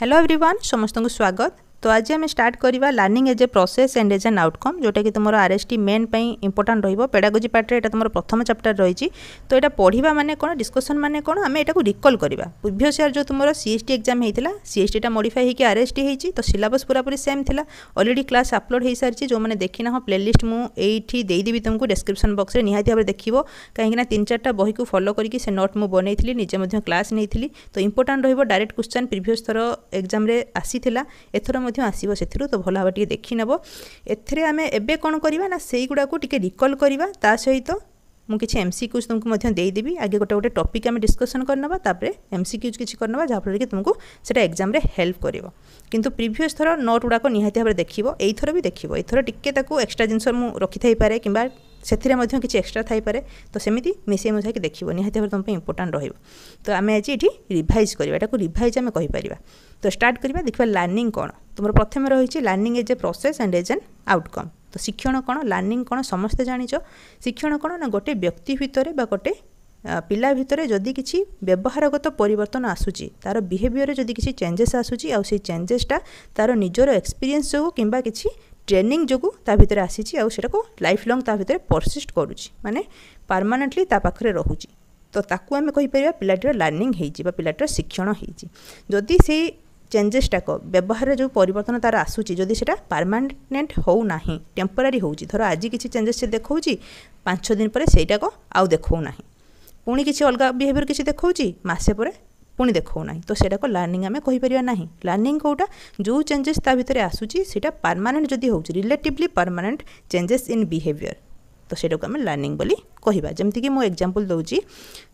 Hello everyone ସମସ୍ତଙ୍କୁ ସ୍ୱାଗତ তো আজ আমি স্টার্ট করা learning as a process and as an outcome যেটা কি তোমার আর এস টি মেন ইম্পর্টাট রহব পেডাগোজি পার্টরে এটা তোমার প্রথম চ্যাপ্টার রয়েছে তো এটা পড়া মানে কোণ ডিসকসন মানে কোণ আমি এটা রিকল করা প্রিভিয়স ইয়ার যে তোমার সিএসটি এক্সাম হয়েছিল সিএসটিটা মডিফাই হয়েকি আর এস টি হয়েছি তো সিলাবস পুরোপুরি সেম লা অলরেডি ক্লাস আপলোড হয়ে সারিছে যে দেখি না প্লে লিষ্ট মু এইটি ଦେଇଦେବି ତୁମକୁ ডেসক্রিপশন বক্সে নিহতি ভাবে ଦେଖିବ କାହିଁକିନା না তিন চারটা ଫଲୋ ফলো করি সে নোট মু ନିଜେ নিজে କ୍ଲାସ୍ ନେଇଥିଲି ତ ଇମ୍ପୋର୍ଟାଣ୍ଟ ରହିବ ଡାଇରେକ୍ଟ କ୍ୱେଶ୍ଚନ୍ ପ୍ରିଭିୟସ୍ ଥର ଏକ୍ଜାମ୍ରେ ଆସିଥିଲା ଏଥର ମଧ୍ୟ ମଧ୍ୟ ଆସିବ ସେଥିରୁ ତ ଭଲ ଭାବରେ ଟିକେ ଦେଖିନେବ ଏଥିରେ ଆମେ ଏବେ କ'ଣ କରିବା ନା ସେଇଗୁଡ଼ାକୁ ଟିକେ ରିକଲ୍ କରିବା ତା ସହିତ ମୁଁ କିଛି ଏମ୍ ସି କ୍ୟୁଜ୍ ତୁମକୁ ମଧ୍ୟ ଦେଇଦେବି ଆଗେ ଗୋଟେ ଗୋଟେ ଟପିକ୍ ଆମେ ଡିସ୍କସନ୍ କରିନେବା ତାପରେ ଏମ୍ ସି କ୍ୟୁଜ୍ କିଛି କରିନେବା ଯାହାଫଳରେ କି ତୁମକୁ ସେଇଟା ଏକ୍ଜାମ୍ରେ ହେଲ୍ପ କରିବ କିନ୍ତୁ ପ୍ରିଭିୟସ୍ ଥର ନୋଟ୍ ଗୁଡ଼ାକ ନିହାତି ଭାବରେ ଦେଖିବ ଏଇଥର ବି ଦେଖିବ ଏଇଥର ଟିକେ ତାକୁ ଏକ୍ସଟ୍ରା ଜିନିଷ ମୁଁ ରଖିଥାଇପାରେ କିମ୍ବା ସେଥିରେ ମଧ୍ୟ କିଛି ଏକ୍ସଟ୍ରା ଥାଇପାରେ ତ ସେମିତି ମିଶାଇ ମିଶାଇକି ଦେଖିବ ନିହାତି ଭାବରେ ତୁମ ପାଇଁ ଇମ୍ପୋର୍ଟାଣ୍ଟ ରହିବ ତ ଆମେ ଆଜି ଏଠି ରିଭାଇଜ୍ କରିବା ଏଟାକୁ ରିଭାଇଜ୍ ଆମେ କହିପାରିବା ତ ଷ୍ଟାର୍ଟ କରିବା ଦେଖିବା ଲାର୍ଣ୍ଣିଂ କ'ଣ ତୁମର ପ୍ରଥମେ ରହିଛି learning as a process and as an outcome ତ ଶିକ୍ଷଣ କ'ଣ ଲର୍ଣ୍ଣିଂ କ'ଣ ସମସ୍ତେ ଜାଣିଛ ଶିକ୍ଷଣ କ'ଣ ନା ଗୋଟେ ବ୍ୟକ୍ତି ଭିତରେ ବା ଗୋଟେ ପିଲା ଭିତରେ ଯଦି କିଛି ବ୍ୟବହାରଗତ ପରିବର୍ତ୍ତନ ଆସୁଛି ତା'ର ବିହେଭିଅରରେ ଯଦି କିଛି ଚେଞ୍ଜେସ୍ ଆସୁଛି ଆଉ ସେଇ ଚେଞ୍ଜେସ୍ଟା ତା'ର ନିଜର ଏକ୍ସପିରିଏନ୍ସ ଯୋଗୁଁ କିମ୍ବା କିଛି ট্রেনিং যোগুঁ ତା ଭିତରେ ଆସିଛି ଆଉ ସେଟାକୁ ଲାଇଫ୍ ଲଙ୍ଗ୍ ତା ଭିତରେ ପରସିଷ୍ଟ କରୁଛି ମାନେ ପରମାନେଣ୍ଟଲି ତା ପାଖରେ ରହୁଛି ତ ତାକୁ ଆମେ କହିପାରିବା ପିଲାଟିର ଲର୍ଣ୍ଣିଂ ହେଇଛି ବା ପିଲାଟିର ଶିକ୍ଷଣ ହେଇଛି ଯଦି ସେଇ ଚେଞ୍ଜେସଟାକ ବ୍ୟବହାରରେ ଯେଉଁ ପରିବର୍ତ୍ତନ ତାର ଆସୁଛି ଯଦି ସେଟା ପରମାନେଣ୍ଟ ହେଉନାହିଁ ଟେମ୍ପରାରୀ ହେଉଛି ଧର ଆଜି କିଛି ଚେଞ୍ଜେସ୍ ସେ ଦେଖାଉଛି ପାଞ୍ଚ ଦିନ ପରେ ସେଇଟାକ ଆଉ ଦେଖାଉନାହିଁ ପୁଣି କିଛି ଅଲଗା ବିହେଭିଅର୍ କିଛି ଦେଖାଉଛି ମାସେ ପରେ ପୁଣି ଦେଖାଉନାହିଁ ତ ସେଇଟାକୁ ଲର୍ଣ୍ଣିଂ ଆମେ କହିପାରିବା ନାହିଁ ଲର୍ଣ୍ଣିଂ କେଉଁଟା ଯେଉଁ ଚେଞ୍ଜେସ୍ ତା ଭିତରେ ଆସୁଛି ସେଇଟା ପରମାନେଣ୍ଟ ଯଦି ହେଉଛି relatively permanent changes in behaviour ତ ସେଇଟାକୁ ଆମେ ଲର୍ଣ୍ଣିଂ ବୋଲି କହିବା ଯେମିତିକି ମୁଁ ଏକ୍ଜାମ୍ପଲ୍ ଦେଉଛି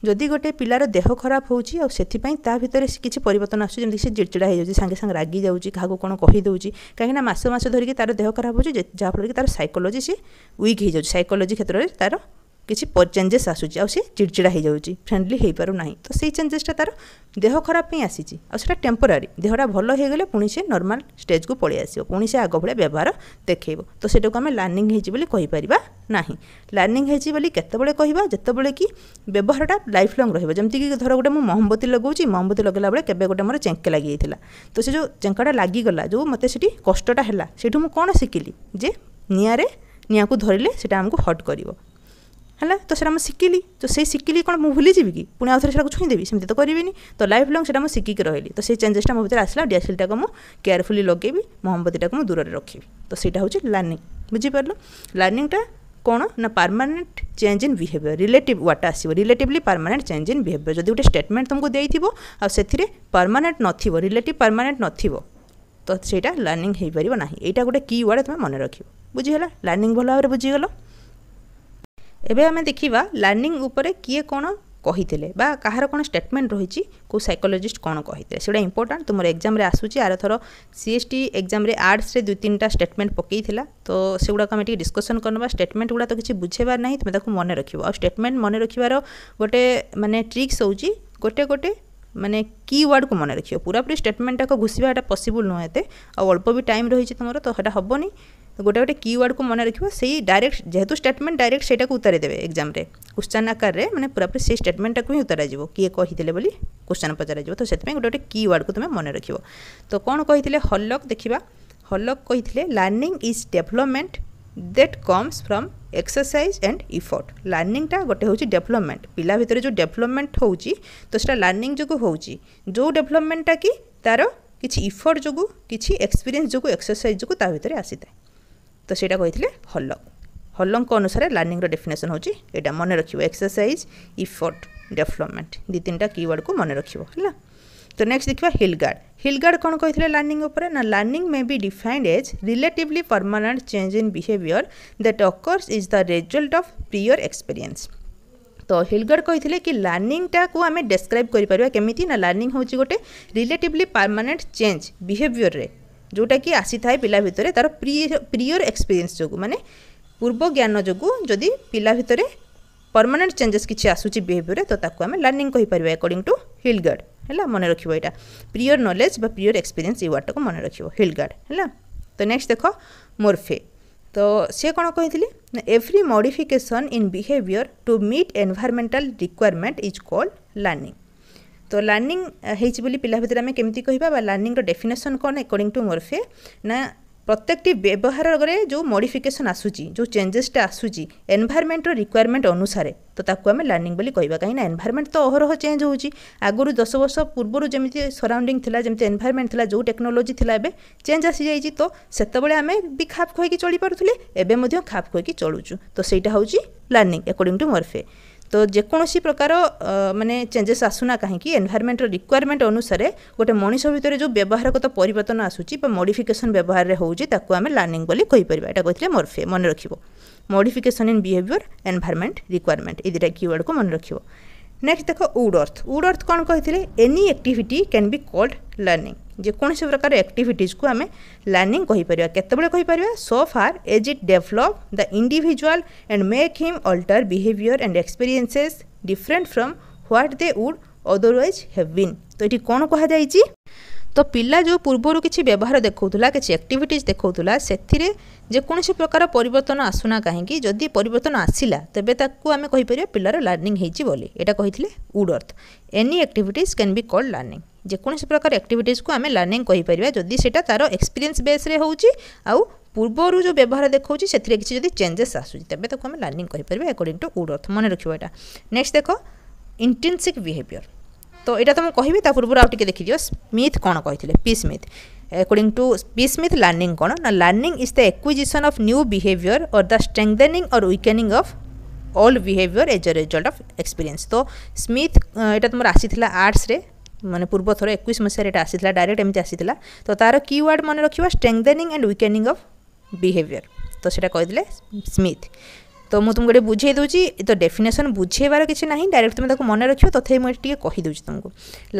ଯଦି ଗୋଟେ ପିଲାର ଦେହ ଖରାପ ହେଉଛି ଆଉ ସେଥିପାଇଁ ତା ଭିତରେ କିଛି ପରିବର୍ତ୍ତନ ଆସୁଛି ଯେମିତି ସେ ଚିଡ଼ଚିଡ଼ା ହେଇଯାଉଛି ସାଙ୍ଗେ ସାଙ୍ଗେ ରାଗିଯାଉଛି କାହାକୁ କ'ଣ କହିଦେଉଛି କାହିଁକିନା ମାସ ମାସ ଧରିକି ତାର ଦେହ ଖରାପ ହେଉଛି ଯାହାଫଳରେ କି ତାର ସାଇକୋଲୋଜି ସେ ୱିକ୍ ହେଇଯାଉଛି ସାଇକୋଲୋଜି କ୍ଷେତ୍ରରେ ତାର କିଛି ଚେଞ୍ଜେସ୍ ଆସୁଛି ଆଉ ସେ ଚିଡ଼ଚିଡ଼ା ହେଇଯାଉଛି ଫ୍ରେଣ୍ଡଲି ହେଇପାରୁନାହିଁ ତ ସେଇ ଚେଞ୍ଜେସ୍ଟା ତାର ଦେହ ଖରାପ ପାଇଁ ଆସିଛି ଆଉ ସେଇଟା ଟେମ୍ପୋରାରୀ ଦେହଟା ଭଲ ହେଇଗଲେ ପୁଣି ସେ ନର୍ମାଲ୍ ଷ୍ଟେଜ୍କୁ ପଳେଇ ଆସିବ ପୁଣି ସେ ଆଗ ଭଳିଆ ବ୍ୟବହାର ଦେଖେଇବ ତ ସେଇଟାକୁ ଆମେ ଲାର୍ଣ୍ଣିଂ ହେଇଛି ବୋଲି କହିପାରିବା ନାହିଁ ଲାର୍ଣ୍ଣିଂ ହେଇଛି ବୋଲି କେତେବେଳେ କହିବା ଯେତେବେଳେ କି ବ୍ୟବହାରଟା ଲାଇଫ୍ ଲଙ୍ଗ୍ ରହିବ ଯେମିତିକି ଧର ଗୋଟେ ମୁଁ ମହମବତୀ ଲଗାଉଛି ମହମବତୀ ଲଗାଇଲା ବେଳେ କେବେ ଗୋଟେ ମୋର ଚେଙ୍କେ ଲାଗିଯାଇଥିଲା ତ ସେ ଯେଉଁ ଚେଙ୍କାଟା ଲାଗିଗଲା ଯେଉଁ ମୋତେ ସେଠି କଷ୍ଟଟା ହେଲା ସେଇଠୁ ମୁଁ କ'ଣ ଶିଖିଲି ଯେ ନିଆଁରେ ନିଆଁକୁ ଧରିଲେ ସେଇଟା ଆମକୁ ହଟ୍ କରିବ ହେଲା ତ ସେଇଟା ମୁଁ ଶିଖିଲି ତ ସେଇ ଶିଖିଲି କ'ଣ ମୁଁ ଭୁଲିଯିବି କି ପୁଣି ଆଉଥରେ ସେଇଟାକୁ ଛୁଇଁଦେବି ସେମିତି ତ କରିବିନି ତ ଲାଇଫ୍ ଲଙ୍ଗ୍ ସେଇଟା ମୁଁ ଶିଖିକି ରହିଲି ତ ସେଇ ଚେଞ୍ଜେସ୍ଟା ମୋ ଭିତରେ ଆସିଲା ଡିଆସିଲ୍ଟାକୁ ମୁଁ କେୟାରଫୁଲି ଲଗେଇବି ମହମବତୀଟାକୁ ମୁଁ ଦୂରରେ ରଖିବି ତ ସେଇଟା ହେଉଛି ଲର୍ଣ୍ଣିଂ ବୁଝିପାରିଲ ଲର୍ଣ୍ଣିଂଟା କ'ଣ ନା permanent change in behaviour relative ୱାଟା ଆସିବ relatively permanent change in behaviour ଯଦି ଗୋଟେ ଷ୍ଟେଟମେଣ୍ଟ ତୁମକୁ ଦେଇଥିବ ଆଉ ସେଥିରେ ପରମାନେଣ୍ଟ ନଥିବ ରିଲେଟିଭ୍ ପାର୍ମାନେଣ୍ଟ ନଥିବ ତ ସେଇଟା ଲର୍ଣ୍ଣିଂ ହୋଇପାରିବ ନାହିଁ ଏଇଟା ଗୋଟେ କି ୱାର୍ଡ଼ ତୁମେ ମନେ ରଖିବ ବୁଝିଗଲା ଲର୍ଣ୍ଣିଂ ଭଲ ଭାବରେ ବୁଝିଗଲ ଏବେ ଆମେ ଦେଖିବା ଲର୍ଣ୍ଣିଂ ଉପରେ କିଏ କ'ଣ କହିଥିଲେ ବା କାହାର କ'ଣ ଷ୍ଟେଟମେଣ୍ଟ ରହିଛି କେଉଁ ସାଇକୋଲୋଜିଷ୍ଟ କ'ଣ କହିଥିଲେ ସେଗୁଡ଼ା ଇମ୍ପୋର୍ଟାଣ୍ଟ ତୁମର ଏକ୍ଜାମ୍ରେ ଆସୁଛି ଆରଥର ସି ଏସ୍ ଟି ଏକ୍ଜାମ୍ରେ ଆର୍ଟ୍ସରେ ଦୁଇ ତିନିଟା ଷ୍ଟେଟମେଣ୍ଟ ପକାଇଥିଲା ତ ସେଗୁଡ଼ାକ ଆମେ ଟିକେ ଡିସ୍କସନ୍ କରିନେବା ଷ୍ଟେଟମେଣ୍ଟ ଗୁଡ଼ା ତ କିଛି ବୁଝେଇବାର ନାହିଁ ତୁମେ ତାକୁ ମନେ ରଖିବ ଆଉ ଷ୍ଟେଟମେଣ୍ଟ ମନେ ରଖିବାର ଗୋଟେ ମାନେ ଟ୍ରିକ୍ସ ହେଉଛି ଗୋଟେ ଗୋଟେ ମାନେ କି ୱାର୍ଡ଼କୁ ମନେ ରଖିବ ପୁରାପୁରି ଷ୍ଟେଟମେଣ୍ଟଟାକୁ ଘୁଷିବା ଏଇଟା ପସିବୁଲ୍ ନୁହେଁ ଏତେ ଆଉ ଅଳ୍ପ ବି ଟାଇମ୍ ରହିଛି ତୁମର ତ ସେଇଟା ହେବନି ଗୋଟେ ଗୋଟେ କିୱାର୍ଡ଼କୁ ମନେ ରଖିବ ସେଇ ଡାଇରେକ୍ଟ ଯେହେତୁ ଷ୍ଟେଟମେଣ୍ଟ ଡାଇରେକ୍ଟ ସେଇଟାକୁ ଉତାରି ଦେବେ ଏକ୍ଜାମ୍ରେ କ୍ୱେଶ୍ଚନ୍ ଆକାରରେ ମାନେ ପୁରାପୁରି ସେଇ ଷ୍ଟେଟମେଣ୍ଟଟାକୁ ହିଁ ଉତାରାଯିବ କିଏ କହିଥିଲେ ବୋଲି କ୍ୱେଶ୍ଚନ୍ ପଚରାଯିବ ତ ସେଥିପାଇଁ ଗୋଟେ ଗୋଟେ କିୱାର୍ଡ଼କୁ ତୁମେ ମନେ ରଖିବ ତ କ'ଣ କହିଥିଲେ ହଲକ୍ ଦେଖିବା ହଲକ୍ କହିଥିଲେ learning is development that comes from exercise and effort ଲର୍ଣ୍ଣିଂଟା ଗୋଟେ ହେଉଛି ଡେଭଲପମେଣ୍ଟ ପିଲା ଭିତରେ ଯେଉଁ ଡେଭଲପମେଣ୍ଟ ହେଉଛି ତ ସେଇଟା ଲର୍ଣ୍ଣିଂ ଯୋଗୁଁ ହେଉଛି ଯେଉଁ ଡେଭଲପମେଣ୍ଟଟା କି ତା'ର କିଛି ଇଫର୍ଟ ଯୋଗୁଁ କିଛି ଏକ୍ସପିରିଏନ୍ସ ଯୋଗୁଁ ଏକ୍ସରସାଇଜ୍ ଯୋଗୁଁ ତା ଭିତରେ ଆସିଥାଏ ᱥᱮᱴᱟ কইᱛᱤᱞᱮ ᱦᱚᱞᱚ ᱦᱚᱞᱚᱝ ᱠᱚ ᱟᱱᱩᱥᱟᱨᱮ ᱞᱟᱨᱱᱤᱝ ᱨᱮ ᱰᱮᱯᱤᱱᱤᱥᱚᱱ ᱦᱚᱪᱤ ᱮᱴᱟ ᱢᱚᱱᱮ ᱨᱟᱠᱷᱤᱵᱚ ᱮᱠᱥᱟᱨᱥᱟᱭᱤᱡ ᱤᱯᱷᱚᱨᱴ ᱰᱮᱵᱮᱞᱚᱯᱢᱮᱱᱴ ᱫᱤ ᱛᱤᱱᱴᱟ ᱠᱤᱣᱟᱨᱰ ᱠᱚ ᱢᱚᱱᱮ ᱨᱟᱠᱷᱤᱵᱚ ᱦᱮᱞᱟ ᱛᱚ ᱱᱮᱠᱥᱴ ᱫᱤᱠᱷᱟ ᱦᱤᱞᱜᱟᱨᱰ ᱦᱤᱞᱜᱟᱨᱰ ᱠᱚᱱ ᱠᱚᱭᱛᱤᱞᱮ ᱞᱟᱨᱱᱤᱝ ᱩᱯᱨᱮ ᱱᱟ ᱞᱟᱨᱱᱤᱝ ᱢᱮ ᱵᱤ ᱰᱤᱯᱷᱟᱭᱱഡ് ᱮᱡ ᱨᱤᱞᱮᱴᱤᱵᱞᱤ ᱯᱟᱨᱢᱟᱱᱮᱱᱴ जोटा कि आसी था पिला भितर तार प्रियर एक्सपीरियंस जो मानने पूर्व ज्ञान जो जदि पिला भितर परमानेंट चेंजेस किसी आसूसी बिहेवियर तो आम लर्णिंग कहींपर अकर्डिंग टू हिलगार्ड है मन रखा प्रियर नलेज बा प्रियर एक्सपीरियंस ये वार्डटा को मन रख हिलगार्ड है तो नेक्स्ट देख मोर्फे तो सी कौन कही every modification in behaviour to meet environmental requirement is called learning তো ଲର୍ଣ୍ଣିଂ ହେଇଛି ବୋଲି ପିଲା ଭିତରେ ଆମେ କେମିତି କହିବା ବା ଲର୍ଣ୍ଣିଂର ଡେଫିନେସନ୍ କ'ଣ ଏକର୍ଡ଼ିଂ ଟୁ ମୋରଫେ ନା ପ୍ରତ୍ୟେକଟି ବ୍ୟବହାରରେ ଯେଉଁ ମଡ଼ିଫିକେସନ୍ ଆସୁଛି ଯେଉଁ ଚେଞ୍ଜେସଟା ଆସୁଛି ଏନ୍ଭାରମେଣ୍ଟର ରିକ୍ୱାରମେଣ୍ଟ ଅନୁସାରେ ତ ତାକୁ ଆମେ ଲର୍ଣ୍ଣିଂ ବୋଲି କହିବା କାହିଁକିନା ଏନ୍ଭାରମେଣ୍ଟ ତ ଅହରହ ଚେଞ୍ଜ ହେଉଛି ଆଗରୁ ଦଶ ବର୍ଷ ପୂର୍ବରୁ ଯେମିତି ସରାଉଣ୍ଡିଂ ଥିଲା ଯେମିତି ଏନ୍ଭାରମେଣ୍ଟ ଥିଲା ଯେଉଁ ଟେକ୍ନୋଲୋଜି ଥିଲା ଏବେ ଚେଞ୍ଜ ଆସିଯାଇଛି ତ ସେତେବେଳେ ଆମେ ବି ଖାପ୍ ଖୁଆଇକି ଚଳିପାରୁଥିଲେ ଏବେ ମଧ୍ୟ ଖାପ୍ ଖୁଆଇକି ଚଳୁଛୁ ତ ସେଇଟା ହେଉଛି ଲର୍ଣ୍ଣିଂ ଏକର୍ଡ଼ିଂ ଟୁ ମର୍ଫେ ତ ଯେକୌଣସି ପ୍ରକାର ମାନେ ଚେଞ୍ଜେସ୍ ଆସୁନା କାହିଁକି ଏନ୍ଭାରମେଣ୍ଟର ରିକ୍ୱାରମେଣ୍ଟ ଅନୁସାରେ ଗୋଟେ ମଣିଷ ଭିତରେ ଯେଉଁ ବ୍ୟବହାରଗତ ପରିବର୍ତ୍ତନ ଆସୁଛି ବା ମଡିଫିକେସନ୍ ବ୍ୟବହାରରେ ହେଉଛି ତାକୁ ଆମେ ଲର୍ଣ୍ଣିଂ ବୋଲି କହିପାରିବା ଏଇଟା କହିଥିଲେ ମର୍ଫେ ମନେ ରଖିବ modification in behaviour environment requirement ଏ ଦୁଇଟା କିୱାର୍ଡ଼କୁ ମନେ ରଖିବ ନେକ୍ସଟ୍ ଦେଖ ଉଡ୍ ଅର୍ଥ ଉଡ୍ ଅର୍ଥ କ'ଣ କହିଥିଲେ any activity can be called learning ଯେକୌଣସି ପ୍ରକାର ଆକ୍ଟିଭିଟିଜ୍କୁ ଆମେ ଲର୍ଣ୍ଣିଂ କହିପାରିବା କେତେବେଳେ କହିପାରିବା so far as it develop the individual and make him alter behaviour and experiences different from what they would otherwise have been ତ ଏଠି କ'ଣ କୁହାଯାଇଛି ତ ପିଲା ଯେଉଁ ପୂର୍ବରୁ କିଛି ବ୍ୟବହାର ଦେଖାଉଥିଲା କିଛି ଆକ୍ଟିଭିଟିଜ୍ ଦେଖାଉଥିଲା ସେଥିରେ ଯେକୌଣସି ପ୍ରକାର ପରିବର୍ତ୍ତନ ଆସୁନା କାହିଁକି ଯଦି ପରିବର୍ତ୍ତନ ଆସିଲା ତେବେ ତାକୁ ଆମେ କହିପାରିବା ପିଲାର ଲର୍ଣ୍ଣିଂ ହେଇଛି ବୋଲି ଏଇଟା କହିଥିଲେ Woodworth any activities can be called learning ଯେକୌଣସି ପ୍ରକାର ଆକ୍ଟିଭିଟିଜ୍କୁ ଆମେ ଲର୍ଣ୍ଣିଂ କହିପାରିବା ଯଦି ସେଇଟା ତା'ର ଏକ୍ସପିରିଏନ୍ସ ବେସ୍ରେ ହେଉଛି ଆଉ ପୂର୍ବରୁ ଯେଉଁ ବ୍ୟବହାର ଦେଖାଉଛି ସେଥିରେ କିଛି ଯଦି ଚେଞ୍ଜେସ୍ ଆସୁଛି ତେବେ ତାକୁ ଆମେ ଲର୍ଣ୍ଣିଂ କହିପାରିବା ଆକର୍ଡ଼ିଂ ଟୁ ଉଡ଼ର୍ଥ ମନେ ରଖିବା ଏଇଟା ନେକ୍ସଟ୍ ଦେଖ ଇଣ୍ଟେନ୍ସିକ୍ ବିହେଭିଅର୍ তো এটা তুমি କହିବି ତା ପୂର୍ବରୁ ଆଉ ଟିକେ ଦେଖିଦିଅ ସ୍ମିଥ୍ କ'ଣ କହିଥିଲେ P Smith according to P. Smith, learning kono. Now, learning is the acquisition of new behavior or the strengthening or weakening of old behavior as a result of experience. So, Smith, এটা তোমার আসিছিলা arts রে মানে পূর্ব থর একুশ মশায় এটা আসিছিলা direct এমতি আসিছিলা তো তার কিওয়ার্ড মনে রাখিবা strengthening and weakening of behaviour তো সেটা কইদিলে স্মিথ ତ ମୁଁ ତୁମକୁ ଗୋଟେ ବୁଝେଇ ଦେଉଛି ତ ଡେଫିନେସନ୍ ବୁଝେଇବାର କିଛି ନାହିଁ ଡାଇରେକ୍ଟ ତୁମେ ତାକୁ ମନେ ରଖିବ ତଥାପି ମୁଁ ଟିକେ କହିଦେଉଛି ତୁମକୁ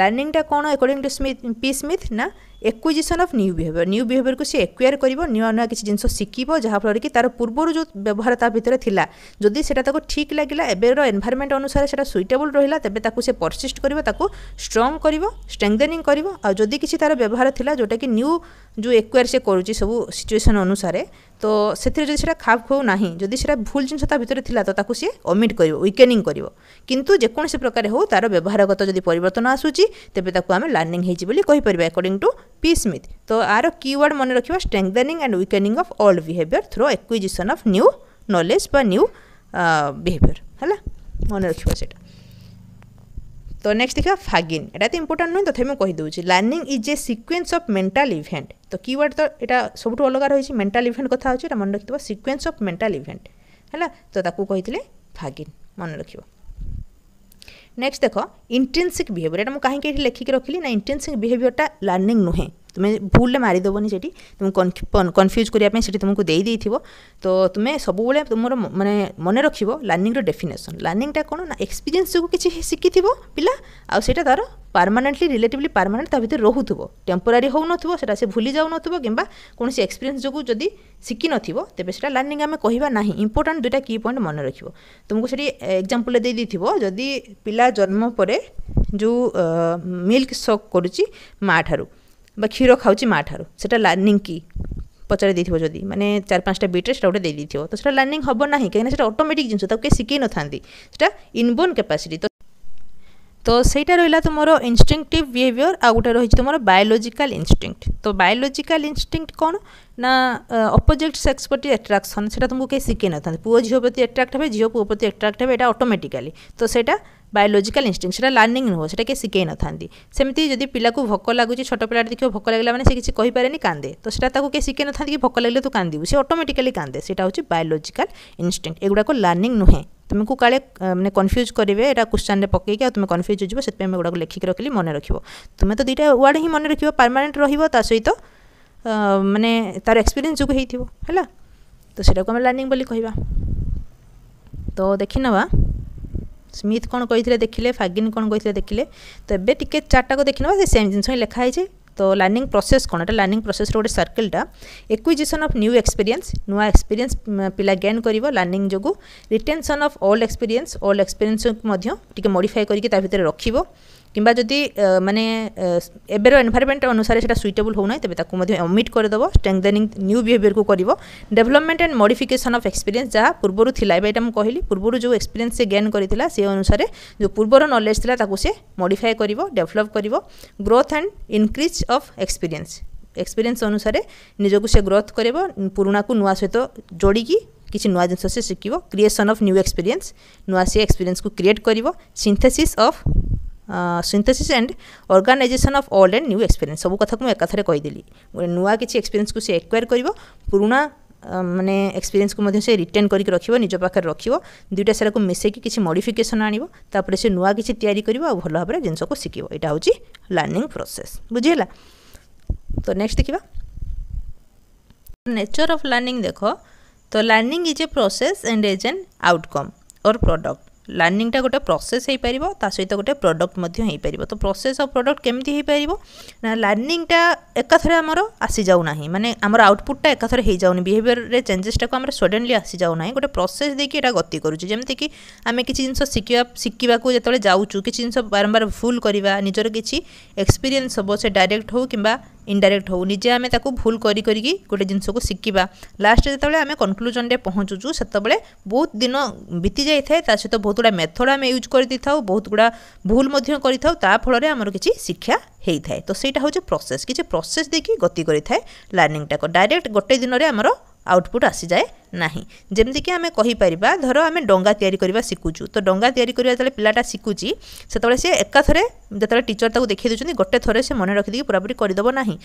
ଲର୍ଣ୍ଣିଂଟା କ'ଣ according to Smith P Smith ନା acquisition of new behaviour new ବିହେଭିଅର୍କୁ ସେ ଏକ୍ୱାର କରିବ ନୂଆ ନୂଆ କିଛି ଜିନିଷ ଶିଖିବ ଯାହାଫଳରେ କି ତା'ର ପୂର୍ବରୁ ଯେଉଁ ବ୍ୟବହାର ତା ଭିତରେ ଥିଲା ଯଦି ସେଇଟା ତାକୁ ଠିକ୍ ଲାଗିଲା ଏବେର ଏନ୍ଭାରମେଣ୍ଟ ଅନୁସାରେ ସେଇଟା ସୁଇଟେବୁଲ୍ ରହିଲା ତେବେ ତାକୁ ସେ ପରସିଷ୍ଟ କରିବ ତାକୁ ଷ୍ଟ୍ରଙ୍ଗ୍ କରିବ ଷ୍ଟ୍ରେଙ୍ଗଦେନିଂ କରିବ ଆଉ ଯଦି କିଛି ତା'ର ବ୍ୟବହାର ଥିଲା ଯେଉଁଟାକି ନ୍ୟୁ ଯେଉଁ ଏକ୍ୱାର ସେ କରୁଛି ସବୁ ସିଚୁଏସନ୍ ଅନୁସାରେ ତ ସେଥିରେ ଯଦି ସେଇଟା ଖାପ ଖୁଆଉ ନାହିଁ ଯଦି ସେଇଟା ଭୁଲ ଜିନିଷ ତା ଭିତରେ ଥିଲା ତ ତାକୁ ସିଏ ଓମିଟ୍ କରିବ ୱିକେନିଂ କରିବ କିନ୍ତୁ ଯେକୌଣସି ପ୍ରକାର ହେଉ ତା'ର ବ୍ୟବହାରଗତ ଯଦି ପରିବର୍ତ୍ତନ ଆସୁଛି ତେବେ ତାକୁ ଆମେ ଲର୍ଣ୍ଣିଂ ହେଇଛି ବୋଲି କହିପାରିବା according to P. Smith. So, our keyword মনে রাখিব strengthening and weakening of old behavior through acquisition of new knowledge বা new behavior. হ্যাঁ মনে রাখিব সেটা তো নেক্সট দেখা ফাগিন এটা তো ইম্পর্টাট নুহে তথাপি মুদেছি learning is a sequence of mental event তো কিওয়ার্ড তো এটা সবুঠু অলগা রয়েছে মেন্টাল ইভেন্ট কথা হচ্ছে এটা মনে রাখিব সিকুয়েন্স অফ মেন্টাল ইভেন্ট হ্যাঁ তো তাকে কে ফাগিন মনে রাখিব নেক্সট দেখ ইন্টেনসিক বিহেভিয়র এটা মু কাহিঁকি এটি লেখিকি রখিলি না ইন্টেনসিক বিহেভিয়রটা লার্নিং নুহে তুমি ভুলরে মারিদেবনি সেটি তুমি কনফ্যুজ করা সেটি তোমাকে দিয়ে দিয়েথিব তো তুমি সবুলে তোমার মানে মনে রাখব লার্নিংর ডেফিনেসন লার্নিংটা কোণ না এক্সপিরিয়েন্স যোগ কিছু শিখিথিব পিলা আউ সেটা তার ପର୍ମାନେଣ୍ଟଲି রিলেটিভলি পারমানেন্ট ତା ଭିତରେ ରହୁଥିବ ଟେମ୍ପୋରାରୀ ହେଉନଥିବ ସେଇଟା ସେ ଭୁଲି ଯାଉନଥିବ କିମ୍ବା କୌଣସି ଏକ୍ସପିରିଏନ୍ସ ଯୋଗୁଁ ଯଦି ଶିଖିନଥିବ ତେବେ ସେଇଟା ଲର୍ଣ୍ଣିଂ ଆମେ କହିବା ନାହିଁ ଇମ୍ପୋର୍ଟାଣ୍ଟ ଦୁଇଟା କି ପଏଣ୍ଟ ମନେ ରଖିବ ତୁମକୁ ସେଠି ଏକ୍ଜାମ୍ପଲ୍ରେ ଦେଇ ଦେଇଥିବ ଯଦି ପିଲା ଜନ୍ମ ପରେ ଯେଉଁ ମିଲ୍କ ସକ୍ କରୁଛି ମା' ଠାରୁ କ୍ଷୀର ଖାଉଛି ମା ଠାରୁ ସେଇଟା সেটা କି ପଚାରି ଦେଇଥିବ ଯଦି ମାନେ ଚାରି ପାଞ୍ଚଟା পাঁচটা বিটরে সেটা গোটে ତ ସେଇଟା সেটা ହେବ ନାହିଁ କାହିଁକିନା ସେଇଟା ଅଟୋମେଟିକ୍ ଜିନିଷ ତାକୁ କେହି শিখাই নথান্তি সেটা ইনবোর্ন ক্যাপাসিটি তো তো ସେଇଟା ରହିଲା ତୁମର ଇନଷ୍ଟିଙ୍କ୍ଟିଭ୍ ବିହେଭିଅର୍ ଆଉ ଗୋଟେ ରହିଛି ତୁମର ବାୟୋଲୋଜିକାଲ୍ ଇନଷ୍ଟିଙ୍କ୍ଟ ତ ବାୟୋଲୋଜିକାଲ୍ ଇନଷ୍ଟିଙ୍କ୍ଟ କ'ଣ ନା ଅପୋଜିଟ୍ ସେକ୍ସ ପ୍ରତି ଆଟ୍ରାକ୍ସନ୍ ସେଇଟା ତୁମକୁ କେହି ଶିଖେଇ ନଥାନ୍ତି ପୁଅ ଝିଅ ପ୍ରତି ଆଟ୍ରାକ୍ଟ ହେବେ ଝିଅ ପୁଅ ପ୍ରତି ଆଟ୍ରାକ୍ଟ ହେବେ ଏଇଟା ଅଟୋମେଟିକାଲି ତ ସେଇଟା বায়োলোজিকাল ইনস্টিং সেটা লার্নিং নুহ সেটাকে শিখেই নথান্তি সেমিতি যদি পিলাকে ভোক লাগুচি ছোট পিলাটি দেখব ভোক লাগিলা মানে সে কিছু কহিপারেনি কান্দে তো সেটা তাকে কে শিখে নথান্তি কি ভোক লাগলে তু কান্দিবু সে অটোমেটিকালি কান্দে সেটা হচ্ছে বায়োলোজিকাল ইনস্টিং এগুড়াক লার্নিং নুহে तुमको काले मैंने कन्फ्यूज करेंगे यहाँ क्वेश्चन पकईकि तुम कन्फ्यूज हो से गुड़ाक लिखिक रखिली मन रख तुम तो दुईटा वार्ड ही मन रख परमानेंट रा सहित मैंने तार एक्सपीरियंस जो होता है तो ସେଇଟାକୁ ଆମେ ଲର୍ଣ୍ଣିଂ ବୋଲି କହିବା ତ ଦେଖିନେବା ସ୍ମିଥ୍ କ'ଣ କହିଥିଲେ ଦେଖିଲେ ଫାଗିନ୍ କ'ଣ କହିଥିଲେ ଦେଖିଲେ ତ ଏବେ ଟିକେ ଚାର୍ଟଟାକୁ ଦେଖିନେବା ସେ ସେମ୍ ଜିନିଷ ହିଁ ଲେଖା ହେଇଛି ତ ଲର୍ଣ୍ଣିଂ ପ୍ରୋସେସ୍ କ'ଣ ଏଟା ଲର୍ଣ୍ଣିଂ ପ୍ରୋସେସ୍ର ଗୋଟେ ସର୍କଲ୍ଟା ଏକ୍ୱିଜିସନ୍ ଅଫ୍ ନ୍ୟୁ ଏକ୍ସପିରିଏନ୍ସ ନୂଆ ଏକ୍ସପିରିଏନ୍ସ ପିଲା ଗେନ୍ କରିବ ଲର୍ଣ୍ଣିଂ ଯୋଗୁଁ retention of old experience old ଏକ୍ସପିରିଏନ୍ସକୁ ମଧ୍ୟ ଟିକେ ମୋଡ଼ିଫାଏ କରିକି ତା ଭିତରେ ରଖିବ কিংবা যদি মানে এবের এনভায়রনমেন্ট অনুসারে সেটা সুইটেবল হো না তবে তাকে মধ্যে অমিট করেদেব স্ট্রেংথেনিং নিউ বিহেভিয়ারকু করব development and modification of experience যা পূর্বর লা এবার এটা কহিলি পূর্বর যে এক্সপিরিয়েন্স সে গেন করে সে অনুসারে যে পূর্বর নলেজ লা তাকে সে মডিফাই করব ডেভেলপ করব growth and increase of experience experience অনুসারে নিজকে সে গ্রোথ করব পুরোনাকু নূয়া সহিত যোড়িকি কিছু নূয়া জিনিস সে শিখব ক্রিয়েসন অফ নিউ এক্সপিরিয়েন্স নূয়া সে এক্সপিরিয়েন্সকে ক্রিয়েট করব synthesis of synthesis and organisation of old and new experience ସବୁ କଥାକୁ ମୁଁ ଏକାଥରେ କହିଦେଲି ଗୋଟେ ନୂଆ କିଛି ଏକ୍ସପେରିଏନ୍ସକୁ ସେ ଏକ୍ୱାର କରିବ ପୁରୁଣା ମାନେ ଏକ୍ସପେରିଏନ୍ସକୁ ମଧ୍ୟ ସେ ରିଟେନ୍ କରିକି ରଖିବ ନିଜ ପାଖରେ ରଖିବ ଦୁଇଟା ସେଟାକୁ ମିଶାଇକି କିଛି ମଡ଼ିଫିକେସନ୍ ଆଣିବ ତାପରେ ସେ ନୂଆ କିଛି ତିଆରି କରିବ ଆଉ ଭଲ ଭାବରେ ଜିନିଷକୁ ଶିଖିବ ଏଇଟା ହେଉଛି ଲର୍ଣ୍ଣିଂ ପ୍ରୋସେସ୍ ବୁଝିହେଲା ତ ନେକ୍ସଟ ଦେଖିବା ନେଚର୍ ଅଫ୍ ଲର୍ଣ୍ଣିଂ ଦେଖ ତ learning is a process and as an outcome or product লাର୍ଣ୍ଣିଂଟା ଗୋଟେ ପ୍ରୋସେସ୍ ହୋଇପାରିବ ତା ସହିତ ଗୋଟେ ପ୍ରଡ଼କ୍ଟ ମଧ୍ୟ ହୋଇପାରିବ ତ ପ୍ରୋସେସ୍ ଆଉ ପ୍ରଡ଼କ୍ଟ କେମିତି ହୋଇପାରିବ ନା ଲାର୍ଣ୍ଣିଂଟା ଏକାଥରେ ଆମର ଆସିଯାଉ ନାହିଁ ମାନେ ଆମର ଆଉଟପୁଟ୍ଟା ଏକାଥରେ ହୋଇଯାଉନି ବିହେଭିଅର୍ରେ ଚେଞ୍ଜେସ୍ଟାକୁ ଆମର ସଡେନଲି ଆସିଯାଉ ନାହିଁ ଗୋଟେ ପ୍ରୋସେସ୍ ଦେଇକି ଏଇଟା ଗତି କରୁଛୁ ଯେମିତିକି ଆମେ କିଛି ଜିନିଷ ଶିଖିବା ଶିଖିବାକୁ ଯେତେବେଳେ ଯାଉଛୁ କିଛି ଜିନିଷ ବାରମ୍ବାର ଭୁଲ କରିବା ନିଜର କିଛି ଏକ୍ସପିରିଏନ୍ସ ହେବ ସେ ଡାଇରେକ୍ଟ ହେଉ କିମ୍ବା ইনডাইরেক্ট হো নিজে আমি তাকে ভুল করি করি গোটে জিনিসক শিখিবা লাস্ট যেতবে আমি কনক্লুজনরে পৌঁছুছু সেতবে বহু দিন বিতি যাই থাকে তা সহ বহু গুড়া মেথড আমি ইউজ করে দিয়ে থাও বহু গুড়া ভুল করে থাও তা ফলরে আমার কিছু শিক্ষা হয়ে থাকে তো সেইটা হচ্ছে প্রসেস কিছু প্রসেস দিয়ে গতি করে থাকে লার্নিংটাকে ডাইরেক্ট গোটে দিনরে আমার আউটপুট আসিଯାଏ ନାହିଁ ଯେମିତିକି ଆମେ କହିପାରିବା ଧର ଆମେ ଡଙ୍ଗା ତିଆରି କରିବା ଶିଖୁଛୁ ତ ଡଙ୍ଗା ତିଆରି କରିବା ଯେତେବେଳେ ପିଲାଟା ଶିଖୁଛି ସେତେବେଳେ ସେ ଏକାଥରେ ଯେତେବେଳେ ଟିଚର ତାକୁ ଦେଖାଇ ଦେଉଛନ୍ତି ଗୋଟେ ଥରେ ସେ ମନେ ରଖିଦେଇକି ପୁରାପୁରି କରିଦେବ ନାହିଁ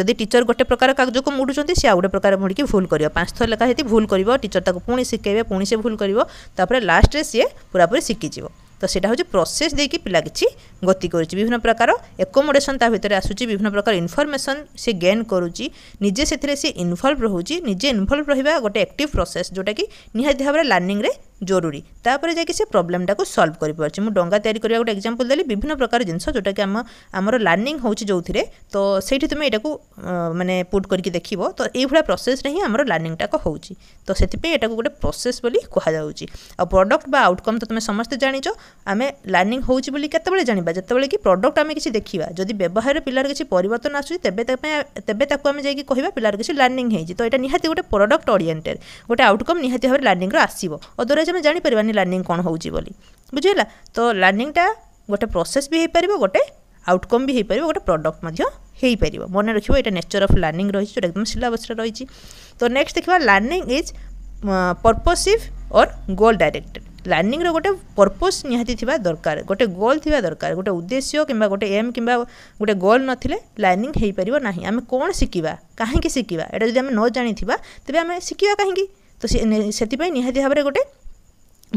ଯଦି ଟିଚର ଗୋଟେ ପ୍ରକାର କାଗଜକୁ ମୁଡ଼ୁଛନ୍ତି ସେ ଆଉ ଗୋଟେ ପ୍ରକାର ମୁଡ଼ିକି ଭୁଲ କରିବ ପାଞ୍ଚ ଥର ଲେଖା ଯଦି ଭୁଲ କରିବ ଟିଚର ତାକୁ ପୁଣି ଶିଖାଇବେ ପୁଣି ସେ ଭୁଲ କରିବ ତାପରେ ଲାଷ୍ଟରେ ସିଏ ପୁରାପୁରି ଶିଖିଯିବ তো সেটা হচ্ছে ପ୍ରୋସେସ୍ ଦେଇକି ପିଲା କିଛି ଗତି କରୁଛି ବିଭିନ୍ନ ପ୍ରକାର ଏକୋମୋଡେସନ୍ ତା ଭିତରେ ଆସୁଛି ବିଭିନ୍ନ ପ୍ରକାର ଇନଫର୍ମେସନ୍ ସେ ଗେନ୍ କରୁଛି ନିଜେ ସେଥିରେ ସେ ଇନଭଲ୍ଭ ରହୁଛି ନିଜେ ଇନଭଲ୍ଭ ରହିବା ଗୋଟେ ଆକ୍ଟିଭ୍ ପ୍ରୋସେସ୍ ଯେଉଁଟାକି ନିହାତି ଭାବରେ ଲର୍ଣ୍ଣିଂରେ জরুরি ତାପରେ ଯାଇକି ସେ ପ୍ରୋବ୍ଲେମଟାକୁ ସଲ୍ଭ କରିପାରୁଛି ମୁଁ ଡଙ୍ଗା ତିଆରି କରିବା ଗୋଟେ ଏକ୍ଜାମ୍ପଲ୍ ଦେଲି ବିଭିନ୍ନ ପ୍ରକାର ଜିନିଷ ଯେଉଁଟାକି ଆମ ଆମର ଲର୍ଣ୍ଣିଂ ହେଉଛି ଯେଉଁଥିରେ ତ ସେଇଠି ତୁମେ ଏଇଟାକୁ ମାନେ ପୁଟ୍ କରିକି ଦେଖିବ ତ ଏଇଭଳିଆ ପ୍ରୋସେସ୍ରେ ହିଁ ଆମର ଲର୍ଣ୍ଣିଂଟାକ ହେଉଛି ତ ସେଥିପାଇଁ ଏଟାକୁ ଗୋଟେ ପ୍ରୋସେସ୍ ବୋଲି କୁହାଯାଉଛି ଆଉ ପ୍ରଡ଼କ୍ଟ ବା ଆଉଟକମ୍ ତ ତୁମେ ସମସ୍ତେ ଜାଣିଛ ଆମେ ଲର୍ଣ୍ଣିଂ ହେଉଛି ବୋଲି କେତେବେଳେ ଜାଣିବା ଯେତେବେଳେ କି ପ୍ରଡ଼କ୍ଟ ଆମେ କିଛି ଦେଖିବା ଯଦି ବ୍ୟବହାରରେ ପିଲାର କିଛି ପରିବର୍ତ୍ତନ ଆସୁଛି ତେବେ ତା ପାଇଁ ତେବେ ତାକୁ ଆମେ ଯାଇକି କହିବା ପିଲାର କିଛି ଲର୍ଣ୍ଣିଂ ହେଇଛି ତ ଏଇଟା ନିହାତି ଗୋଟେ ପ୍ରଡ଼କ୍ଟ ଓରିଏଣ୍ଟେଡ୍ ଗୋଟେ ଆଉଟକମ୍ ନିହାତି ଭାବରେ ଲର୍ଣ୍ଣିଂର ଆସିବ ଅଦରୱାଇଜ୍ आम जापरबानी लर्णिंग कौन हो बुझेगा तो लर्णिंगटा गोटे प्रोसेस भी हो पार गोटे आउटकम भी हो पार गोटे प्रडक्ट हो पार मन रखिए ये नेचर अफ लार्णिंग रही है एकदम सिलेबस रही तो नेक्स्ट देखा लर्णिंग इज पर्पसिव और गोल डायरेक्टेड लार्णिंग रोटे पर्पोज निहाती दरकार गोटे गोल थ दरकार गोटे उद्देश्य कि गोटे एम कि गोटे गोल नए लर्णिंग हो पार ना आम कौन शिखा कहीं शिखा ये जब न जाथ्वा तेज आम शिखा कहीं तो से निहती भाव में गोटे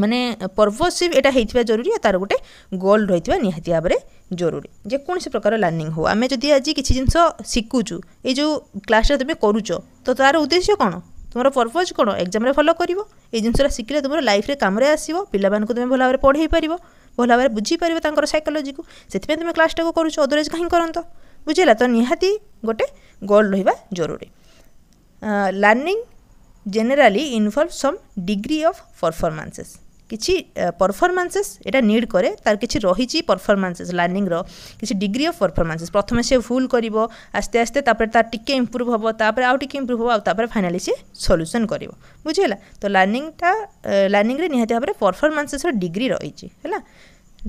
ମାନେ ପର୍ଭସିଭ୍ ଏଇଟା ହେଇଥିବା ଜରୁରୀ ଆଉ ତା'ର ଗୋଟେ ଗୋଲ୍ ରହିଥିବା ନିହାତି ଭାବରେ ଜରୁରୀ ଯେକୌଣସି ପ୍ରକାର ଲର୍ଣ୍ଣିଂ ହେଉ ଆମେ ଯଦି ଆଜି କିଛି ଜିନିଷ ଶିଖୁଛୁ ଏଇ ଯେଉଁ କ୍ଲାସ୍ଟା ତୁମେ କରୁଛ ତ ତା'ର ଉଦ୍ଦେଶ୍ୟ କ'ଣ ତୁମର ପର୍ପଜ୍ କ'ଣ ଏକ୍ଜାମ୍ରେ ଭଲ କରିବ ଏଇ ଜିନିଷଟା ଶିଖିଲେ ତୁମର ଲାଇଫ୍ରେ କାମରେ ଆସିବ ପିଲାମାନଙ୍କୁ ତୁମେ ଭଲ ଭାବରେ ପଢ଼େଇ ପାରିବ ଭଲ ଭାବରେ ବୁଝିପାରିବ ତାଙ୍କର ସାଇକୋଲୋଜିକୁ ସେଥିପାଇଁ ତୁମେ କ୍ଲାସ୍ଟାକୁ କରୁଛ ଅଦରେଜ୍ କାହିଁ କରନ୍ତ ବୁଝିଲା ତ ନିହାତି ଗୋଟେ ଗୋଲ୍ ରହିବା ଜରୁରୀ learning generally involve some degree of performances କିଛି ପରଫର୍ମାନ୍ସେସ୍ ଏଇଟା ନିଡ଼୍ କରେ ତାର କିଛି ରହିଛି ପରଫର୍ମାନ୍ସେସ୍ ଲର୍ଣ୍ଣିଂର କିଛି ଡିଗ୍ରୀ ଅଫ୍ ପରଫର୍ମାନ୍ସେସ୍ ପ୍ରଥମେ ସେ ଭୁଲ କରିବ ଆସ୍ତେ ଆସ୍ତେ ତାପରେ ତାର ଟିକେ ଇମ୍ପ୍ରୁଭ୍ ହେବ ତାପରେ ଆଉ ଟିକେ ଇମ୍ପ୍ରୁଭ୍ ହେବ ଆଉ ତାପରେ ଫାଇନାଲି ସେ ସଲ୍ୟୁସନ୍ କରିବ ବୁଝିହେଲା ତ ଲର୍ଣ୍ଣିଂଟା ଲର୍ଣ୍ଣିଂରେ ନିହାତି ଭାବରେ ପରଫର୍ମାନ୍ସେସ୍ର ଡିଗ୍ରୀ ରହିଛି ହେଲା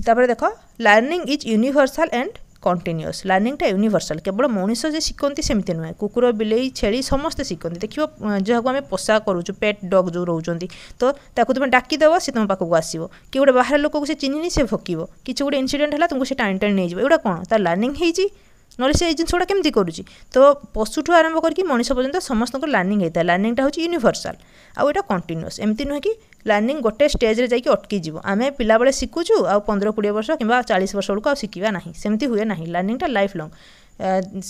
ତାପରେ ଦେଖ learning is universal and continuous ଲର୍ଣ୍ଣିଂଟା ୟୁନିଭର୍ସାଲ୍ କେବଳ ମଣିଷ ଯେ ଶିଖନ୍ତି ସେମିତି ନୁହେଁ କୁକୁର ବିଲେଇ ଛେଳି ସମସ୍ତେ ଶିଖନ୍ତି ଦେଖିବ ଯାହାକୁ ଆମେ ପୋଷା କରୁଛୁ ପେଟ୍ ଡଗ୍ ଯେଉଁ ରହୁଛନ୍ତି ତ ତାକୁ ତୁମେ ଡାକିଦେବ ସେ ତୁମ ପାଖକୁ ଆସିବ କି ଗୋଟେ ବାହାର ଲୋକକୁ ସେ ଚିହ୍ନିନି ସେ ଭୋକିବ କିଛି ଗୋଟେ ଇନସିଡେଣ୍ଟ ହେଲା ତୁମକୁ ସେ ଟାଣି ଟାଣି ନେଇଯିବ ଏଗୁଡ଼ା କ'ଣ ତା ଲର୍ଣ୍ଣିଂ ହେଇଛି ନହେଲେ ସେ ଏଇ ଜିନିଷଟା କେମିତି କରୁଛି ତ ପଶୁଠୁ ଆରମ୍ଭ କରିକି ମଣିଷ ପର୍ଯ୍ୟନ୍ତ ସମସ୍ତଙ୍କର ଲର୍ଣ୍ଣିଂ ହେଇଥାଏ ଲର୍ଣ୍ଣିଂଟା ହେଉଛି ୟୁନିଭର୍ସାଲ୍ ଆଉ ଏଇଟା କଣ୍ଟିନ୍ୟୁଅସ୍ ଏମିତି ନୁହେଁ କି ଲର୍ଣ୍ଣିଂ ଗୋଟେ ଷ୍ଟେଜ୍ରେ ଯାଇକି ଅଟକିଯିବ ଆମେ ପିଲାବେଳେ ଶିଖୁଛୁ ଆଉ ପନ୍ଦର କୋଡ଼ିଏ ବର୍ଷ କିମ୍ବା ଚାଳିଶ ବର୍ଷ ବେଳକୁ ଆଉ ଶିଖିବା ନାହିଁ ସେମିତି ହୁଏ ନାହିଁ ଲର୍ଣ୍ଣିଂଟା ଲାଇଫ୍ ଲଙ୍ଗ୍